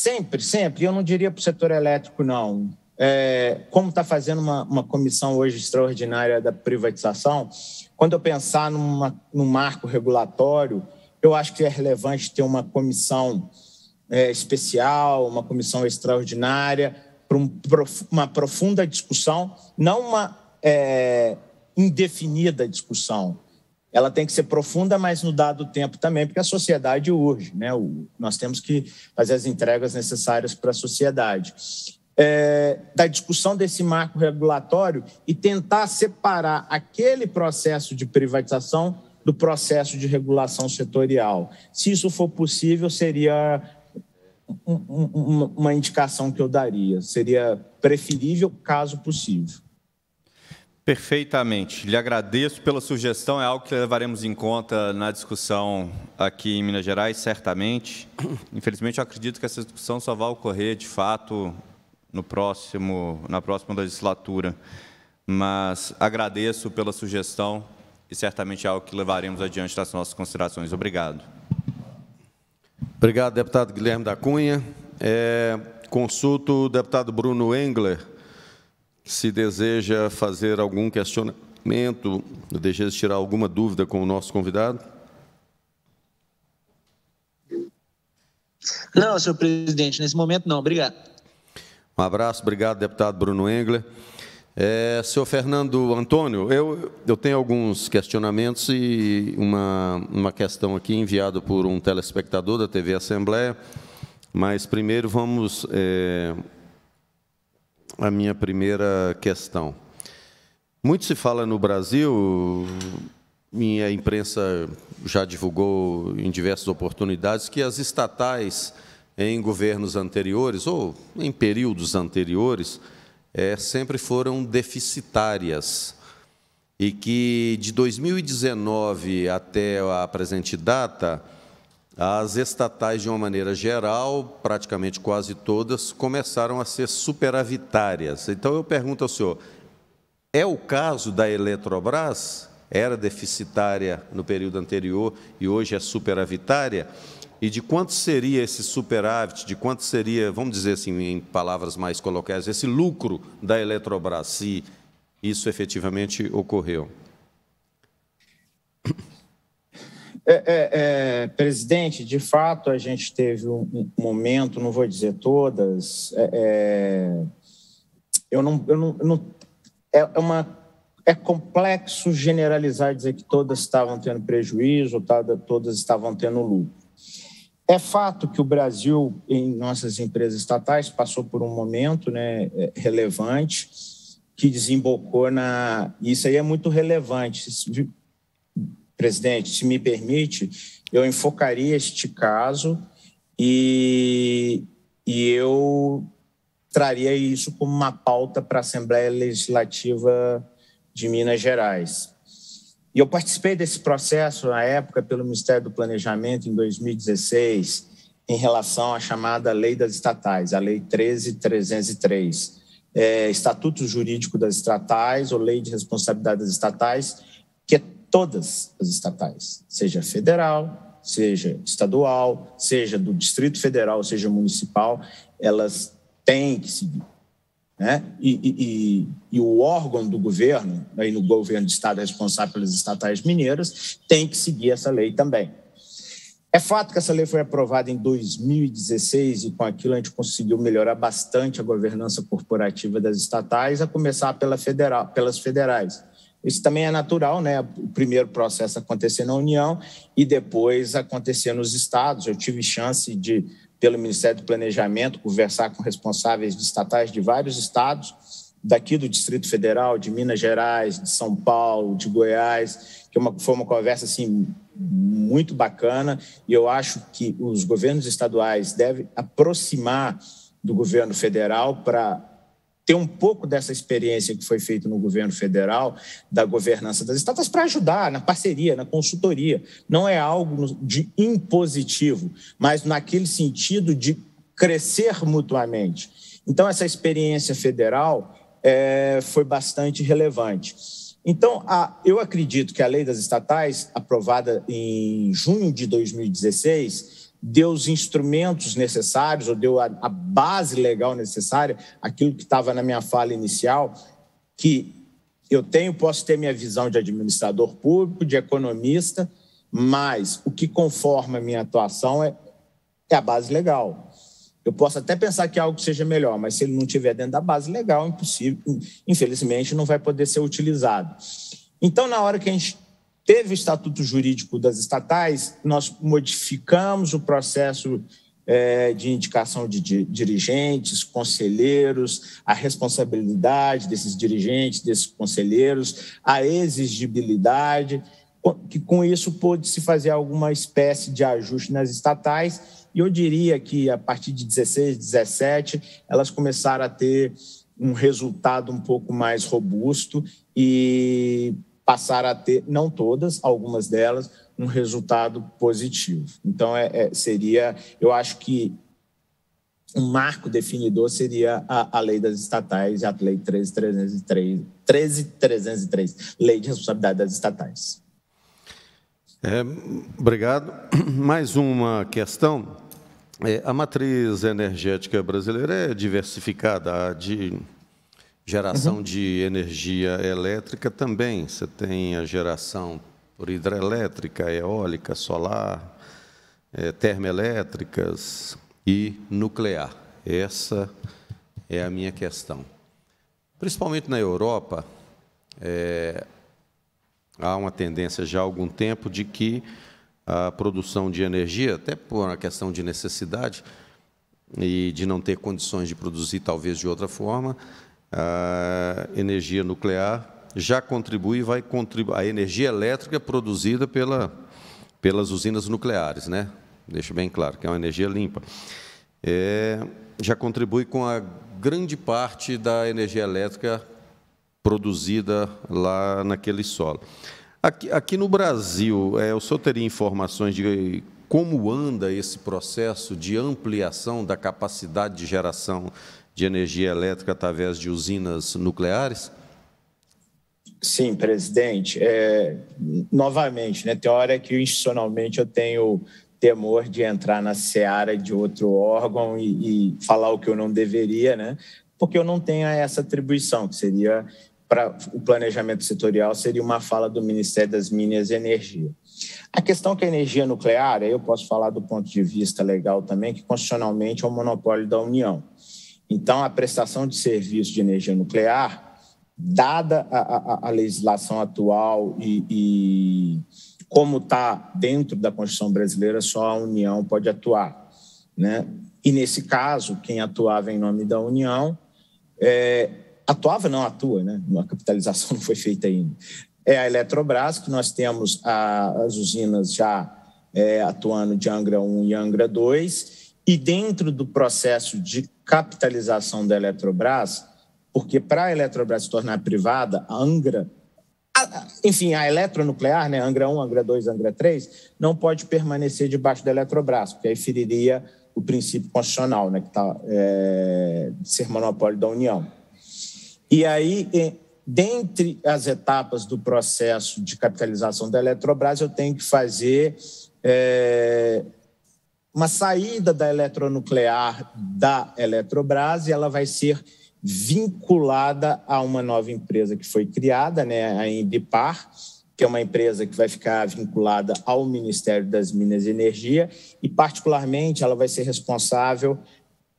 sempre, sempre, eu não diria para o setor elétrico, não. É, como está fazendo uma, uma, comissão hoje extraordinária da privatização, quando eu pensar numa, num marco regulatório, eu acho que é relevante ter uma comissão é, especial, uma comissão extraordinária, para um, uma profunda discussão, não uma é, indefinida discussão ela tem que ser profunda, mas no dado tempo também, porque a sociedade urge, né? O, nós temos que fazer as entregas necessárias para a sociedade. É, da discussão desse marco regulatório e tentar separar aquele processo de privatização do processo de regulação setorial. Se isso for possível, seria uma indicação que eu daria. Seria preferível, caso possível. Perfeitamente. Lhe agradeço pela sugestão, é algo que levaremos em conta na discussão aqui em Minas Gerais, certamente. Infelizmente, eu acredito que essa discussão só vai ocorrer, de fato, no próximo, na próxima legislatura. Mas agradeço pela sugestão e certamente é algo que levaremos adiante das nossas considerações. Obrigado. Obrigado, deputado Guilherme da Cunha. É, consulto o deputado Bruno Engler se deseja fazer algum questionamento, deseja tirar alguma dúvida com o nosso convidado? Não, senhor presidente, nesse momento não. Obrigado. Um abraço, obrigado, deputado Bruno Engler. É, senhor Fernando Antônio, eu, eu tenho alguns questionamentos e uma, uma questão aqui enviada por um telespectador da TV Assembleia, mas primeiro vamos é, a minha primeira questão. Muito se fala no Brasil, e a imprensa já divulgou em diversas oportunidades, que as estatais em governos anteriores, ou em períodos anteriores, é, sempre foram deficitárias. E que de 2019 até a presente data, as estatais, de uma maneira geral, praticamente quase todas, começaram a ser superavitárias. Então eu pergunto ao senhor: é o caso da Eletrobras? Era deficitária no período anterior e hoje é superavitária? e de quanto seria esse superávit, de quanto seria, vamos dizer assim, em palavras mais coloquiais, esse lucro da Eletrobras, se isso efetivamente ocorreu? É, é, é, presidente, de fato a gente teve um momento, não vou dizer todas, é, é, eu não, eu não, eu não é, é uma é complexo generalizar dizer que todas estavam tendo prejuízo, todas estavam tendo lucro. É fato que o Brasil, em nossas empresas estatais, passou por um momento né, relevante que desembocou na. Isso aí é muito relevante presidente, se me permite, eu enfocaria este caso e, e eu traria isso como uma pauta para a Assembleia Legislativa de Minas Gerais. E eu participei desse processo na época pelo Ministério do Planejamento em 2016 em relação à chamada Lei das Estatais, a Lei 13303, é, Estatuto Jurídico das Estatais ou Lei de Responsabilidade das Estatais, todas as estatais, seja federal, seja estadual, seja do Distrito Federal, seja municipal, elas têm que seguir. Né? E, e, e, o órgão do governo, aí no governo de estado responsável pelas estatais mineiras, tem que seguir essa lei também. É fato que essa lei foi aprovada em 2016 e com aquilo a gente conseguiu melhorar bastante a governança corporativa das estatais, a começar pela federal, pelas federais. Isso também é natural, né? O primeiro processo acontecer na União e depois acontecer nos estados. Eu tive chance de, pelo Ministério do Planejamento, conversar com responsáveis de estatais de vários estados, daqui do Distrito Federal, de Minas Gerais, de São Paulo, de Goiás, que é uma, foi uma conversa assim muito bacana. E eu acho que os governos estaduais devem aproximar do governo federal para ter um pouco dessa experiência que foi feita no governo federal da governança das estatais para ajudar na parceria, na consultoria. Não é algo de impositivo, mas naquele sentido de crescer mutuamente. Então, essa experiência federal é, foi bastante relevante. Então, a, eu acredito que a lei das estatais, aprovada em junho de 2016, deu os instrumentos necessários, ou deu a, a base legal necessária, aquilo que estava na minha fala inicial, que eu tenho, posso ter minha visão de administrador público, de economista, mas o que conforma a minha atuação é, é a base legal. Eu posso até pensar que algo seja melhor, mas se ele não tiver dentro da base legal, é impossível, infelizmente não vai poder ser utilizado. Então, na hora que a gente Teve o estatuto jurídico das estatais, nós modificamos o processo é, de indicação de, de dirigentes, conselheiros, a responsabilidade desses dirigentes, desses conselheiros, a exigibilidade, que com isso pôde-se fazer alguma espécie de ajuste nas estatais, e eu diria que a partir de 16, 17, elas começaram a ter um resultado um pouco mais robusto e passar a ter, não todas, algumas delas, um resultado positivo. Então, é, é, seria, eu acho que um marco definidor seria a, a lei das estatais, a lei 13303, 13303, lei de responsabilidade das estatais. É, obrigado. Mais uma questão. É, a matriz energética brasileira é diversificada de Geração uhum. de energia elétrica também. Você tem a geração por hidrelétrica, eólica, solar, é, termoelétricas e nuclear. Essa é a minha questão. Principalmente na Europa, é, há uma tendência já há algum tempo de que a produção de energia, até por uma questão de necessidade e de não ter condições de produzir talvez de outra forma, a energia nuclear já contribui e vai contribuir. A energia elétrica é produzida pela, pelas usinas nucleares, né? Deixo bem claro que é uma energia limpa. É, já contribui com a grande parte da energia elétrica produzida lá naquele solo. Aqui, aqui no Brasil, é, o senhor teria informações de como anda esse processo de ampliação da capacidade de geração de energia elétrica através de usinas nucleares? Sim, presidente. É, novamente, né, tem hora que institucionalmente eu tenho temor de entrar na seara de outro órgão e, e falar o que eu não deveria, né? porque eu não tenho essa atribuição, que seria para o planejamento setorial, seria uma fala do Ministério das Minas e Energia. A questão que a energia nuclear, eu posso falar do ponto de vista legal também, que constitucionalmente é um monopólio da União. Então, a prestação de serviço de energia nuclear, dada a, a, a legislação atual e, e como está dentro da Constituição brasileira, só a União pode atuar. Né? E, nesse caso, quem atuava em nome da União, é, atuava, não atua, né? a capitalização não foi feita ainda, é a Eletrobras, que nós temos a, as usinas já é, atuando de Angra 1 e Angra 2, e dentro do processo de capitalização da Eletrobras, porque para a Eletrobras se tornar privada, a Angra, a, enfim, a eletronuclear, né, Angra 1, Angra 2, Angra 3, não pode permanecer debaixo da Eletrobras, porque aí feriria o princípio constitucional, né, que está é, de ser monopólio da União. E aí, dentre as etapas do processo de capitalização da Eletrobras, eu tenho que fazer é, uma saída da eletronuclear da Eletrobras e ela vai ser vinculada a uma nova empresa que foi criada, né, a Indipar, que é uma empresa que vai ficar vinculada ao Ministério das Minas e Energia e particularmente ela vai ser responsável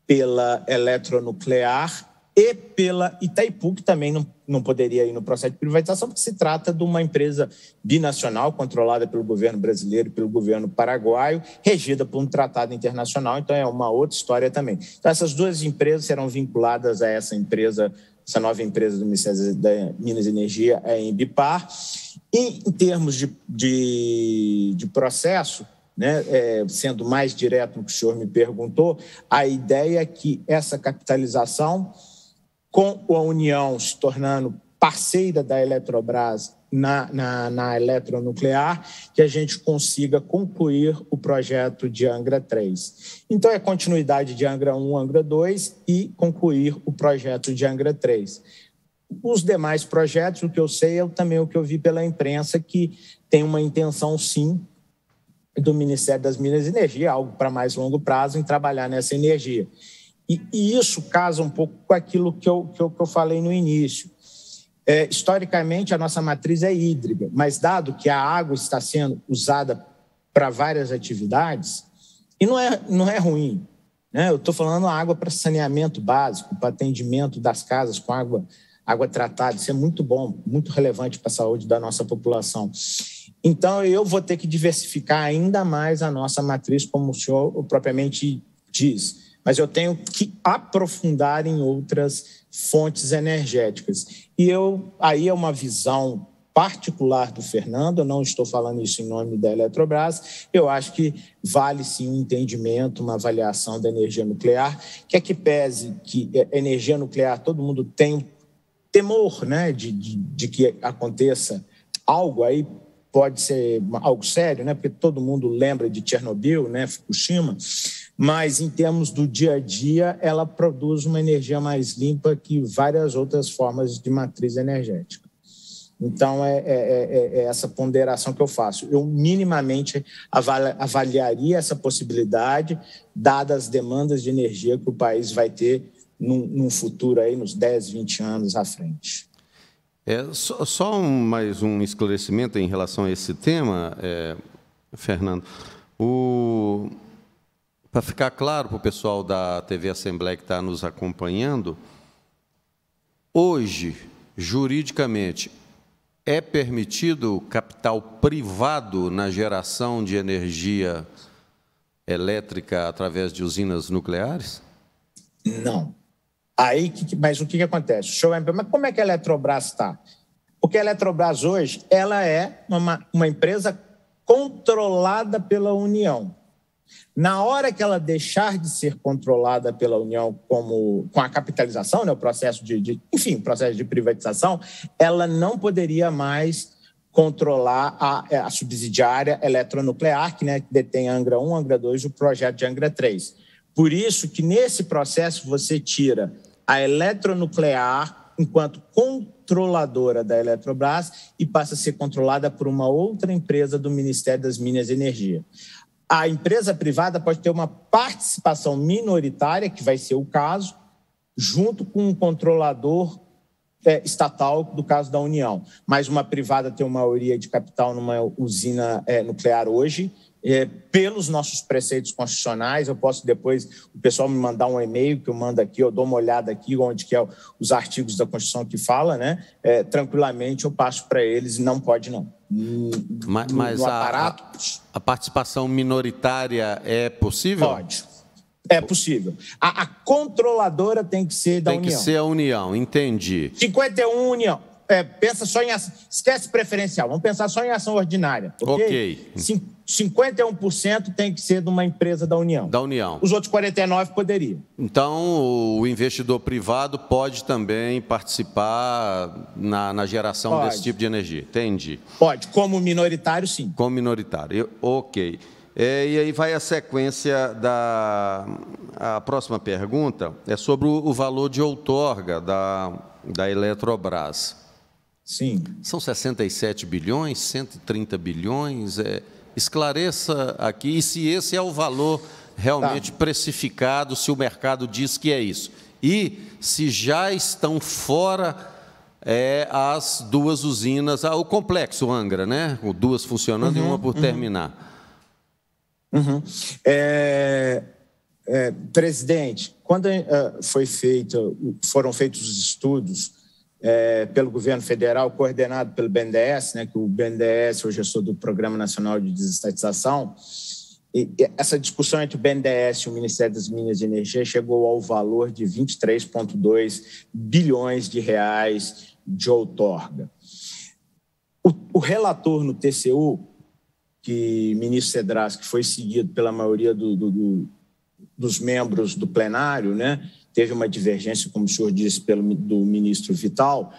pela eletronuclear e pela Itaipu, que também não não poderia ir no processo de privatização, porque se trata de uma empresa binacional controlada pelo governo brasileiro e pelo governo paraguaio, regida por um tratado internacional, então é uma outra história também. Então, essas duas empresas serão vinculadas a essa empresa, essa nova empresa do Ministério da Minas e Energia, a Embipar. E em termos de, de, de processo, né, é, sendo mais direto no que o senhor me perguntou, a ideia é que essa capitalização com a União se tornando parceira da Eletrobras na, na, na eletronuclear, que a gente consiga concluir o projeto de Angra 3. Então, é continuidade de Angra 1, Angra 2 e concluir o projeto de Angra 3. Os demais projetos, o que eu sei é também o que eu vi pela imprensa, que tem uma intenção, sim, do Ministério das Minas e Energia, algo para mais longo prazo, em trabalhar nessa energia. E, e isso casa um pouco com aquilo que eu, que eu, que eu falei no início. É, historicamente, a nossa matriz é hídrica, mas dado que a água está sendo usada para várias atividades, e não é, não é ruim, né? Eu estou falando água para saneamento básico, para atendimento das casas com água, água tratada, isso é muito bom, muito relevante para a saúde da nossa população. Então, eu vou ter que diversificar ainda mais a nossa matriz, como o senhor propriamente diz mas eu tenho que aprofundar em outras fontes energéticas. E eu aí é uma visão particular do Fernando, eu não estou falando isso em nome da Eletrobras, eu acho que vale sim um entendimento, uma avaliação da energia nuclear, que é que pese que é, energia nuclear, todo mundo tem temor né, de, de, de que aconteça algo aí, pode ser algo sério, né, porque todo mundo lembra de Chernobyl, né, Fukushima, mas em termos do dia a dia, ela produz uma energia mais limpa que várias outras formas de matriz energética. Então, é, é, é essa ponderação que eu faço. Eu minimamente avaliaria essa possibilidade, dadas as demandas de energia que o país vai ter num, num futuro, aí, nos 10, 20 anos à frente. É, só, só um, mais um esclarecimento em relação a esse tema, Fernando. O, para ficar claro para o pessoal da TV Assembleia que está nos acompanhando, hoje, juridicamente, é permitido capital privado na geração de energia elétrica através de usinas nucleares? Não. Aí, mas o que, acontece? O senhor vai mas como é que a Eletrobras está? Porque a Eletrobras hoje ela é uma, uma empresa controlada pela União. Na hora que ela deixar de ser controlada pela União como com a capitalização, né, o processo de, de enfim, processo de privatização, ela não poderia mais controlar a, a subsidiária eletronuclear, que, né, detém a Angra 1, Angra 2 e o projeto de Angra 3. Por isso que nesse processo você tira a eletronuclear enquanto controladora da Eletrobras e passa a ser controlada por uma outra empresa do Ministério das Minas e Energia a empresa privada pode ter uma participação minoritária, que vai ser o caso, junto com um controlador é, estatal, do caso da União. Mas uma privada tem uma maioria de capital numa usina é, nuclear hoje, é, pelos nossos preceitos constitucionais. Eu posso depois o pessoal me mandar um e-mail que eu mando aqui, eu dou uma olhada aqui onde que é os artigos da Constituição que fala, né? É, tranquilamente eu passo para eles e não pode não. Mas, hum, mas no aparato, a, a, participação minoritária é possível? Pode. É possível. A, a controladora tem que ser da tem União. Tem que ser a União, entendi. 51 União é, pensa só em ação, esquece preferencial, vamos pensar só em ação ordinária. Ok. okay. 51% tem que ser de uma empresa da União. Da União. Os outros 49 poderiam. Então, o investidor privado pode também participar na, na geração pode. desse tipo de energia. Entendi. Pode, como minoritário, sim. Como minoritário. Eu, ok. É, e aí vai a sequência da a próxima pergunta, é sobre o, o valor de outorga da, da Eletrobras. Sim. São 67 bilhões, 130 bilhões. É, esclareça aqui e se esse é o valor realmente tá. precificado, se o mercado diz que é isso. E se já estão fora é, as duas usinas, ah, o complexo Angra, né? Com duas funcionando uhum, e uma por uhum. terminar. Uhum. É, é, presidente, quando ah, foi feita, foram feitos os estudos é, pelo governo federal, coordenado pelo BNDES, né, que o BNDES hoje eu é sou do Programa Nacional de Desestatização. E, e essa discussão entre o BNDES e o Ministério das Minas e Energia chegou ao valor de 23,2 bilhões de reais de outorga. O, o relator no TCU, que ministro Cedras, que foi seguido pela maioria do, do, do, dos membros do plenário, né, teve uma divergência, como o senhor disse, pelo, do ministro Vital,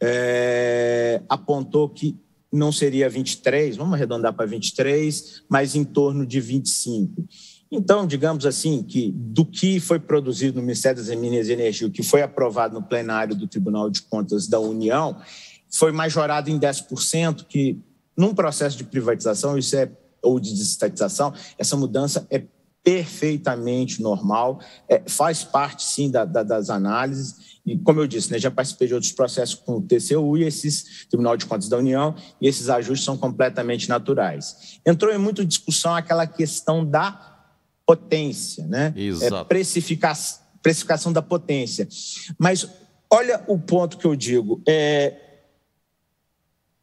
é, apontou que não seria 23, vamos arredondar para 23, mas em torno de 25. Então, digamos assim, que do que foi produzido no Ministério das Minas e Energia, o que foi aprovado no plenário do Tribunal de Contas da União, foi majorado em 10%, que num processo de privatização, isso é ou de desestatização, essa mudança é perfeitamente normal, é, faz parte sim da, da, das análises. E como eu disse, né, já participei de outros processos com o TCU e esses Tribunal de Contas da União, e esses ajustes são completamente naturais. Entrou em muita discussão aquela questão da potência, né? É, Exato. É, precificação, precificação da potência. Mas olha o ponto que eu digo. É,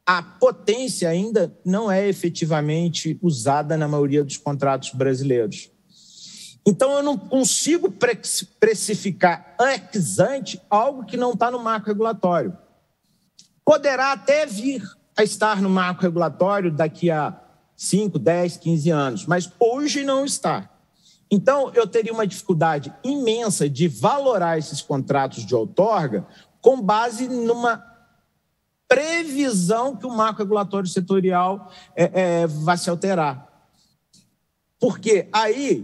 a potência ainda não é efetivamente usada na maioria dos contratos brasileiros. Então, eu não consigo precificar ex ante algo que não está no marco regulatório. Poderá até vir a estar no marco regulatório daqui a 5, 10, 15 anos, mas hoje não está. Então, eu teria uma dificuldade imensa de valorar esses contratos de outorga com base numa previsão que o marco regulatório setorial é, é, vai se alterar. Porque aí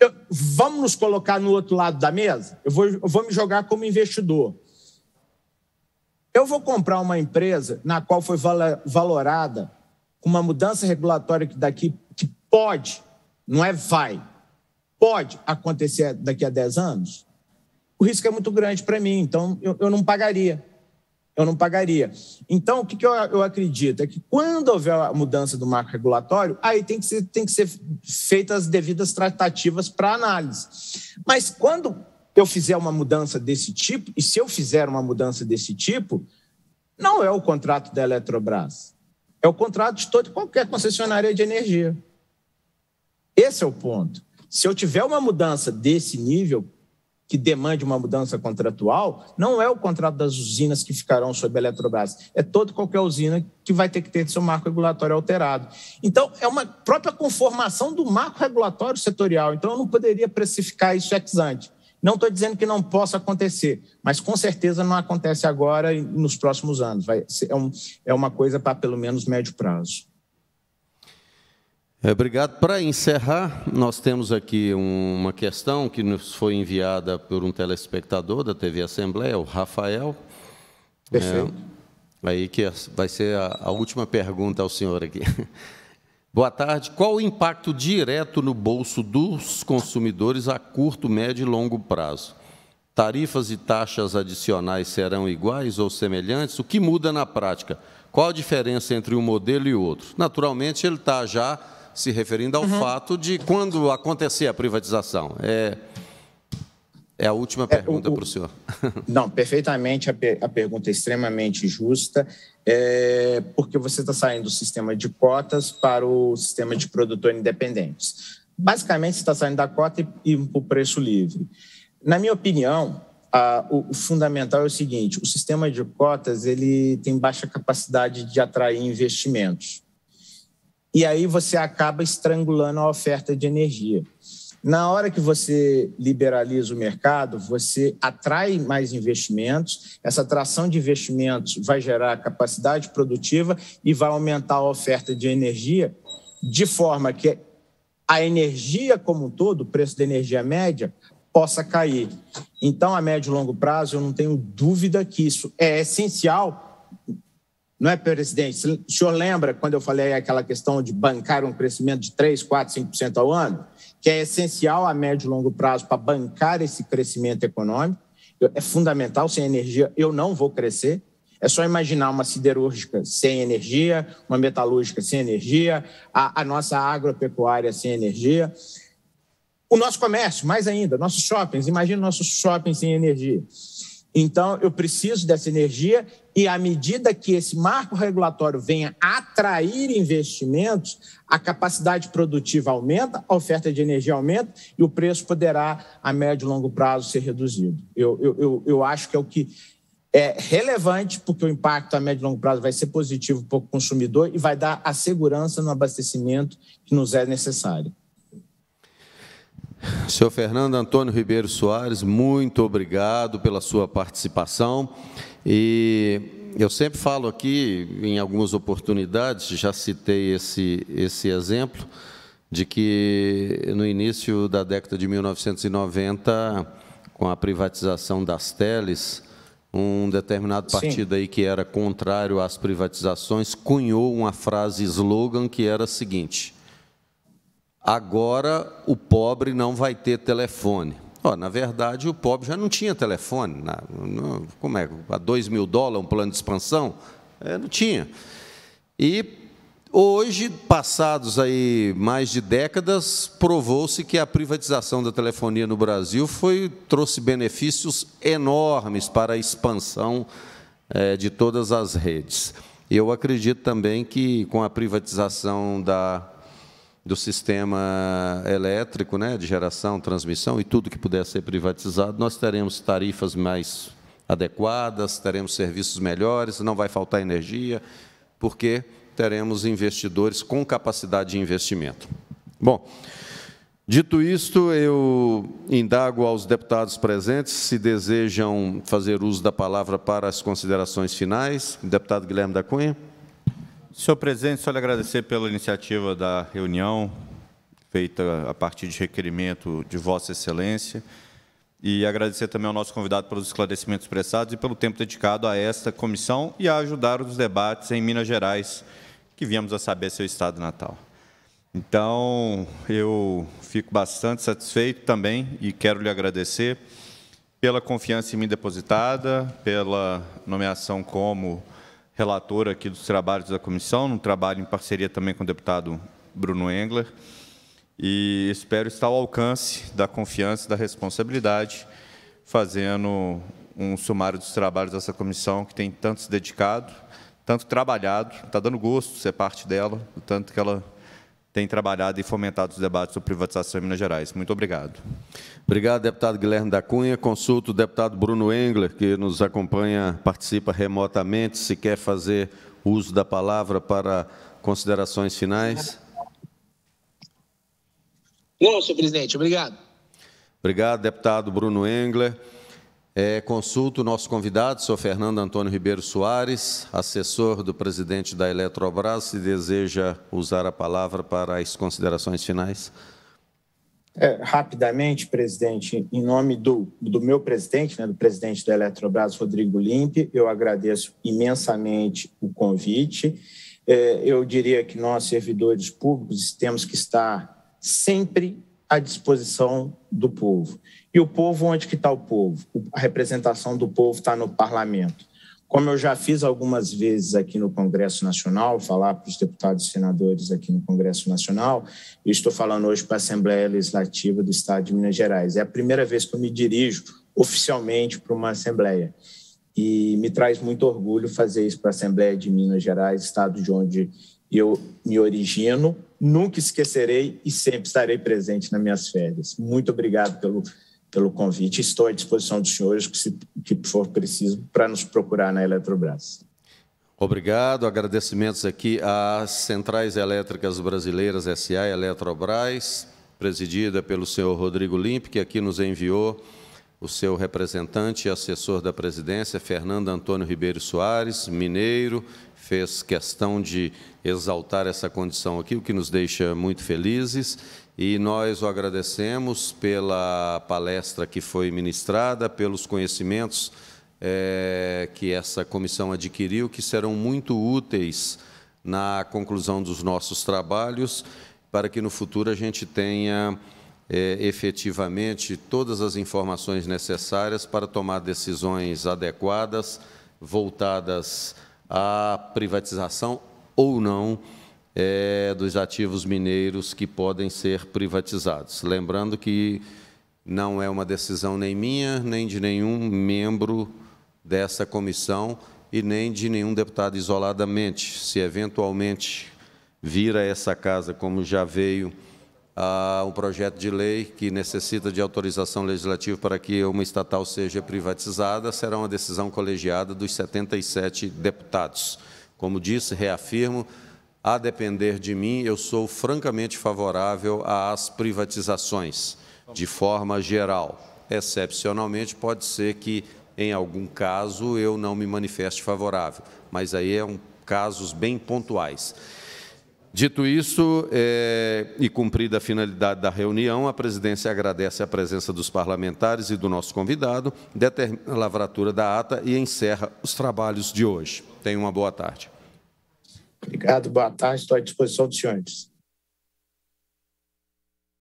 eu, vamos nos colocar no outro lado da mesa? Eu vou, eu vou me jogar como investidor. Eu vou comprar uma empresa na qual foi valorada com uma mudança regulatória que daqui que pode, não é vai, pode acontecer daqui a 10 anos. O risco é muito grande para mim, então eu, eu não pagaria eu não pagaria. Então, o que, que eu, eu, acredito? É que quando houver a mudança do marco regulatório, aí tem que ser, tem que ser feitas as devidas tratativas para análise. Mas quando eu fizer uma mudança desse tipo, e se eu fizer uma mudança desse tipo, não é o contrato da Eletrobras. É o contrato de todo qualquer concessionária de energia. Esse é o ponto. Se eu tiver uma mudança desse nível, que demande uma mudança contratual, não é o contrato das usinas que ficarão sob a Eletrobras, é toda qualquer usina que vai ter que ter seu marco regulatório alterado. Então, é uma própria conformação do marco regulatório setorial. Então, eu não poderia precificar isso ex ante. Não estou dizendo que não possa acontecer, mas com certeza não acontece agora e nos próximos anos. Vai, é, um, é uma coisa para pelo menos médio prazo. É, obrigado. Para encerrar, nós temos aqui uma questão que nos foi enviada por um telespectador da TV Assembleia, o Rafael. Perfeito. É, aí que é, vai ser a, a última pergunta ao senhor aqui. Boa tarde. Qual o impacto direto no bolso dos consumidores a curto, médio e longo prazo? Tarifas e taxas adicionais serão iguais ou semelhantes? O que muda na prática? Qual a diferença entre um modelo e outro? Naturalmente, ele está já se referindo ao uhum. fato de quando acontecer a privatização. É, é a última é, pergunta é, para o senhor. Não, perfeitamente, a, per, a pergunta é extremamente justa, é, porque você está saindo do sistema de cotas para o sistema de produtor independentes. Basicamente, você está saindo da cota e, e para o preço livre. Na minha opinião, a, o, o, fundamental é o seguinte, o sistema de cotas ele tem baixa capacidade de atrair investimentos e aí você acaba estrangulando a oferta de energia. Na hora que você liberaliza o mercado, você atrai mais investimentos, essa atração de investimentos vai gerar capacidade produtiva e vai aumentar a oferta de energia, de forma que a energia como um todo, o preço da energia média, possa cair. Então, a médio e longo prazo, eu não tenho dúvida que isso é essencial não é, presidente? O senhor lembra quando eu falei aquela questão de bancar um crescimento de 3, 4, 5% ao ano? Que é essencial a médio e longo prazo para bancar esse crescimento econômico. É fundamental, sem energia eu não vou crescer. É só imaginar uma siderúrgica sem energia, uma metalúrgica sem energia, a, a nossa agropecuária sem energia. O nosso comércio, mais ainda, nossos shoppings. Imagina nossos shoppings sem energia. Então, eu preciso dessa energia e, à medida que esse marco regulatório venha atrair investimentos, a capacidade produtiva aumenta, a oferta de energia aumenta e o preço poderá, a médio e longo prazo, ser reduzido. Eu, eu, eu, eu acho que é o que é relevante, porque o impacto a médio e longo prazo vai ser positivo para o consumidor e vai dar a segurança no abastecimento que nos é necessário. Senhor Fernando Antônio Ribeiro Soares, muito obrigado pela sua participação. E eu sempre falo aqui, em algumas oportunidades, já citei esse, esse exemplo, de que no início da década de 1990, com a privatização das teles, um determinado partido Sim. aí que era contrário às privatizações cunhou uma frase slogan que era a seguinte: agora o pobre não vai ter telefone. Oh, na verdade, o pobre já não tinha telefone. como é? A 2 mil dólares, um plano de expansão? É, não tinha. E Hoje, passados aí mais de décadas, provou-se que a privatização da telefonia no Brasil foi trouxe benefícios enormes para a expansão é, de todas as redes. Eu acredito também que com a privatização da do sistema elétrico, né, de geração, transmissão e tudo que puder ser privatizado, nós teremos tarifas mais adequadas, teremos serviços melhores, não vai faltar energia, porque teremos investidores com capacidade de investimento. Bom, dito isto, eu indago aos deputados presentes se desejam fazer uso da palavra para as considerações finais. Deputado Guilherme da Cunha. Senhor presidente, só lhe agradecer pela iniciativa da reunião, feita a partir de requerimento de Vossa Excelência, e agradecer também ao nosso convidado pelos esclarecimentos prestados e pelo tempo dedicado a esta comissão e a ajudar os debates em Minas Gerais, que viemos a saber seu estado natal. Então, eu fico bastante satisfeito também e quero lhe agradecer pela confiança em mim depositada, pela nomeação como relator aqui dos trabalhos da comissão, um trabalho em parceria também com o deputado Bruno Engler, e espero estar ao alcance da confiança e da responsabilidade, fazendo um sumário dos trabalhos dessa comissão, que tem tanto se dedicado, tanto trabalhado, está dando gosto ser parte dela, o tanto que ela tem trabalhado e fomentado os debates sobre privatização em Minas Gerais. Muito obrigado. Obrigado, deputado Guilherme da Cunha. Consulto o deputado Bruno Engler, que nos acompanha, participa remotamente, se quer fazer uso da palavra para considerações finais. Não, senhor presidente, obrigado. Obrigado, deputado Bruno Engler. É, consulto o nosso convidado, sou Fernando Antônio Ribeiro Soares, assessor do presidente da Eletrobras, se deseja usar a palavra para as considerações finais. É, rapidamente, presidente, em nome do, do meu presidente, né, do presidente da Eletrobras, Rodrigo Limpe, eu agradeço imensamente o convite. É, eu diria que nós, servidores públicos, temos que estar sempre à disposição do povo. E o povo, onde que está o povo? A representação do povo está no parlamento. Como eu já fiz algumas vezes aqui no Congresso Nacional, falar para os deputados e senadores aqui no Congresso Nacional, e estou falando hoje para a Assembleia Legislativa do Estado de Minas Gerais. É a primeira vez que eu me dirijo oficialmente para uma Assembleia. E me traz muito orgulho fazer isso para a Assembleia de Minas Gerais, estado de onde eu me origino. Nunca esquecerei e sempre estarei presente nas minhas férias. Muito obrigado pelo pelo convite. Estou à disposição dos senhores, que se que for preciso, para nos procurar na Eletrobras. Obrigado. Agradecimentos aqui às Centrais Elétricas Brasileiras SA, Eletrobras, presidida pelo senhor Rodrigo Limpe, que aqui nos enviou o seu representante e assessor da presidência, Fernando Antônio Ribeiro Soares, mineiro, fez questão de exaltar essa condição aqui, o que nos deixa muito felizes. E nós o agradecemos pela palestra que foi ministrada, pelos conhecimentos é, que essa comissão adquiriu, que serão muito úteis na conclusão dos nossos trabalhos, para que no futuro a gente tenha é, efetivamente todas as informações necessárias para tomar decisões adequadas voltadas à privatização ou não é, dos ativos mineiros que podem ser privatizados. Lembrando que não é uma decisão nem minha, nem de nenhum membro dessa comissão e nem de nenhum deputado isoladamente. Se eventualmente vir a essa casa, como já veio a um projeto de lei que necessita de autorização legislativa para que uma estatal seja privatizada, será uma decisão colegiada dos 77 deputados. Como disse, reafirmo, a depender de mim, eu sou francamente favorável às privatizações, de forma geral. Excepcionalmente, pode ser que, em algum caso, eu não me manifeste favorável, mas aí é um casos bem pontuais. Dito isso, é, e cumprida a finalidade da reunião, a presidência agradece a presença dos parlamentares e do nosso convidado, determina a lavratura da ata e encerra os trabalhos de hoje. Tenha uma boa tarde. Obrigado, boa tarde, estou à disposição dos senhores.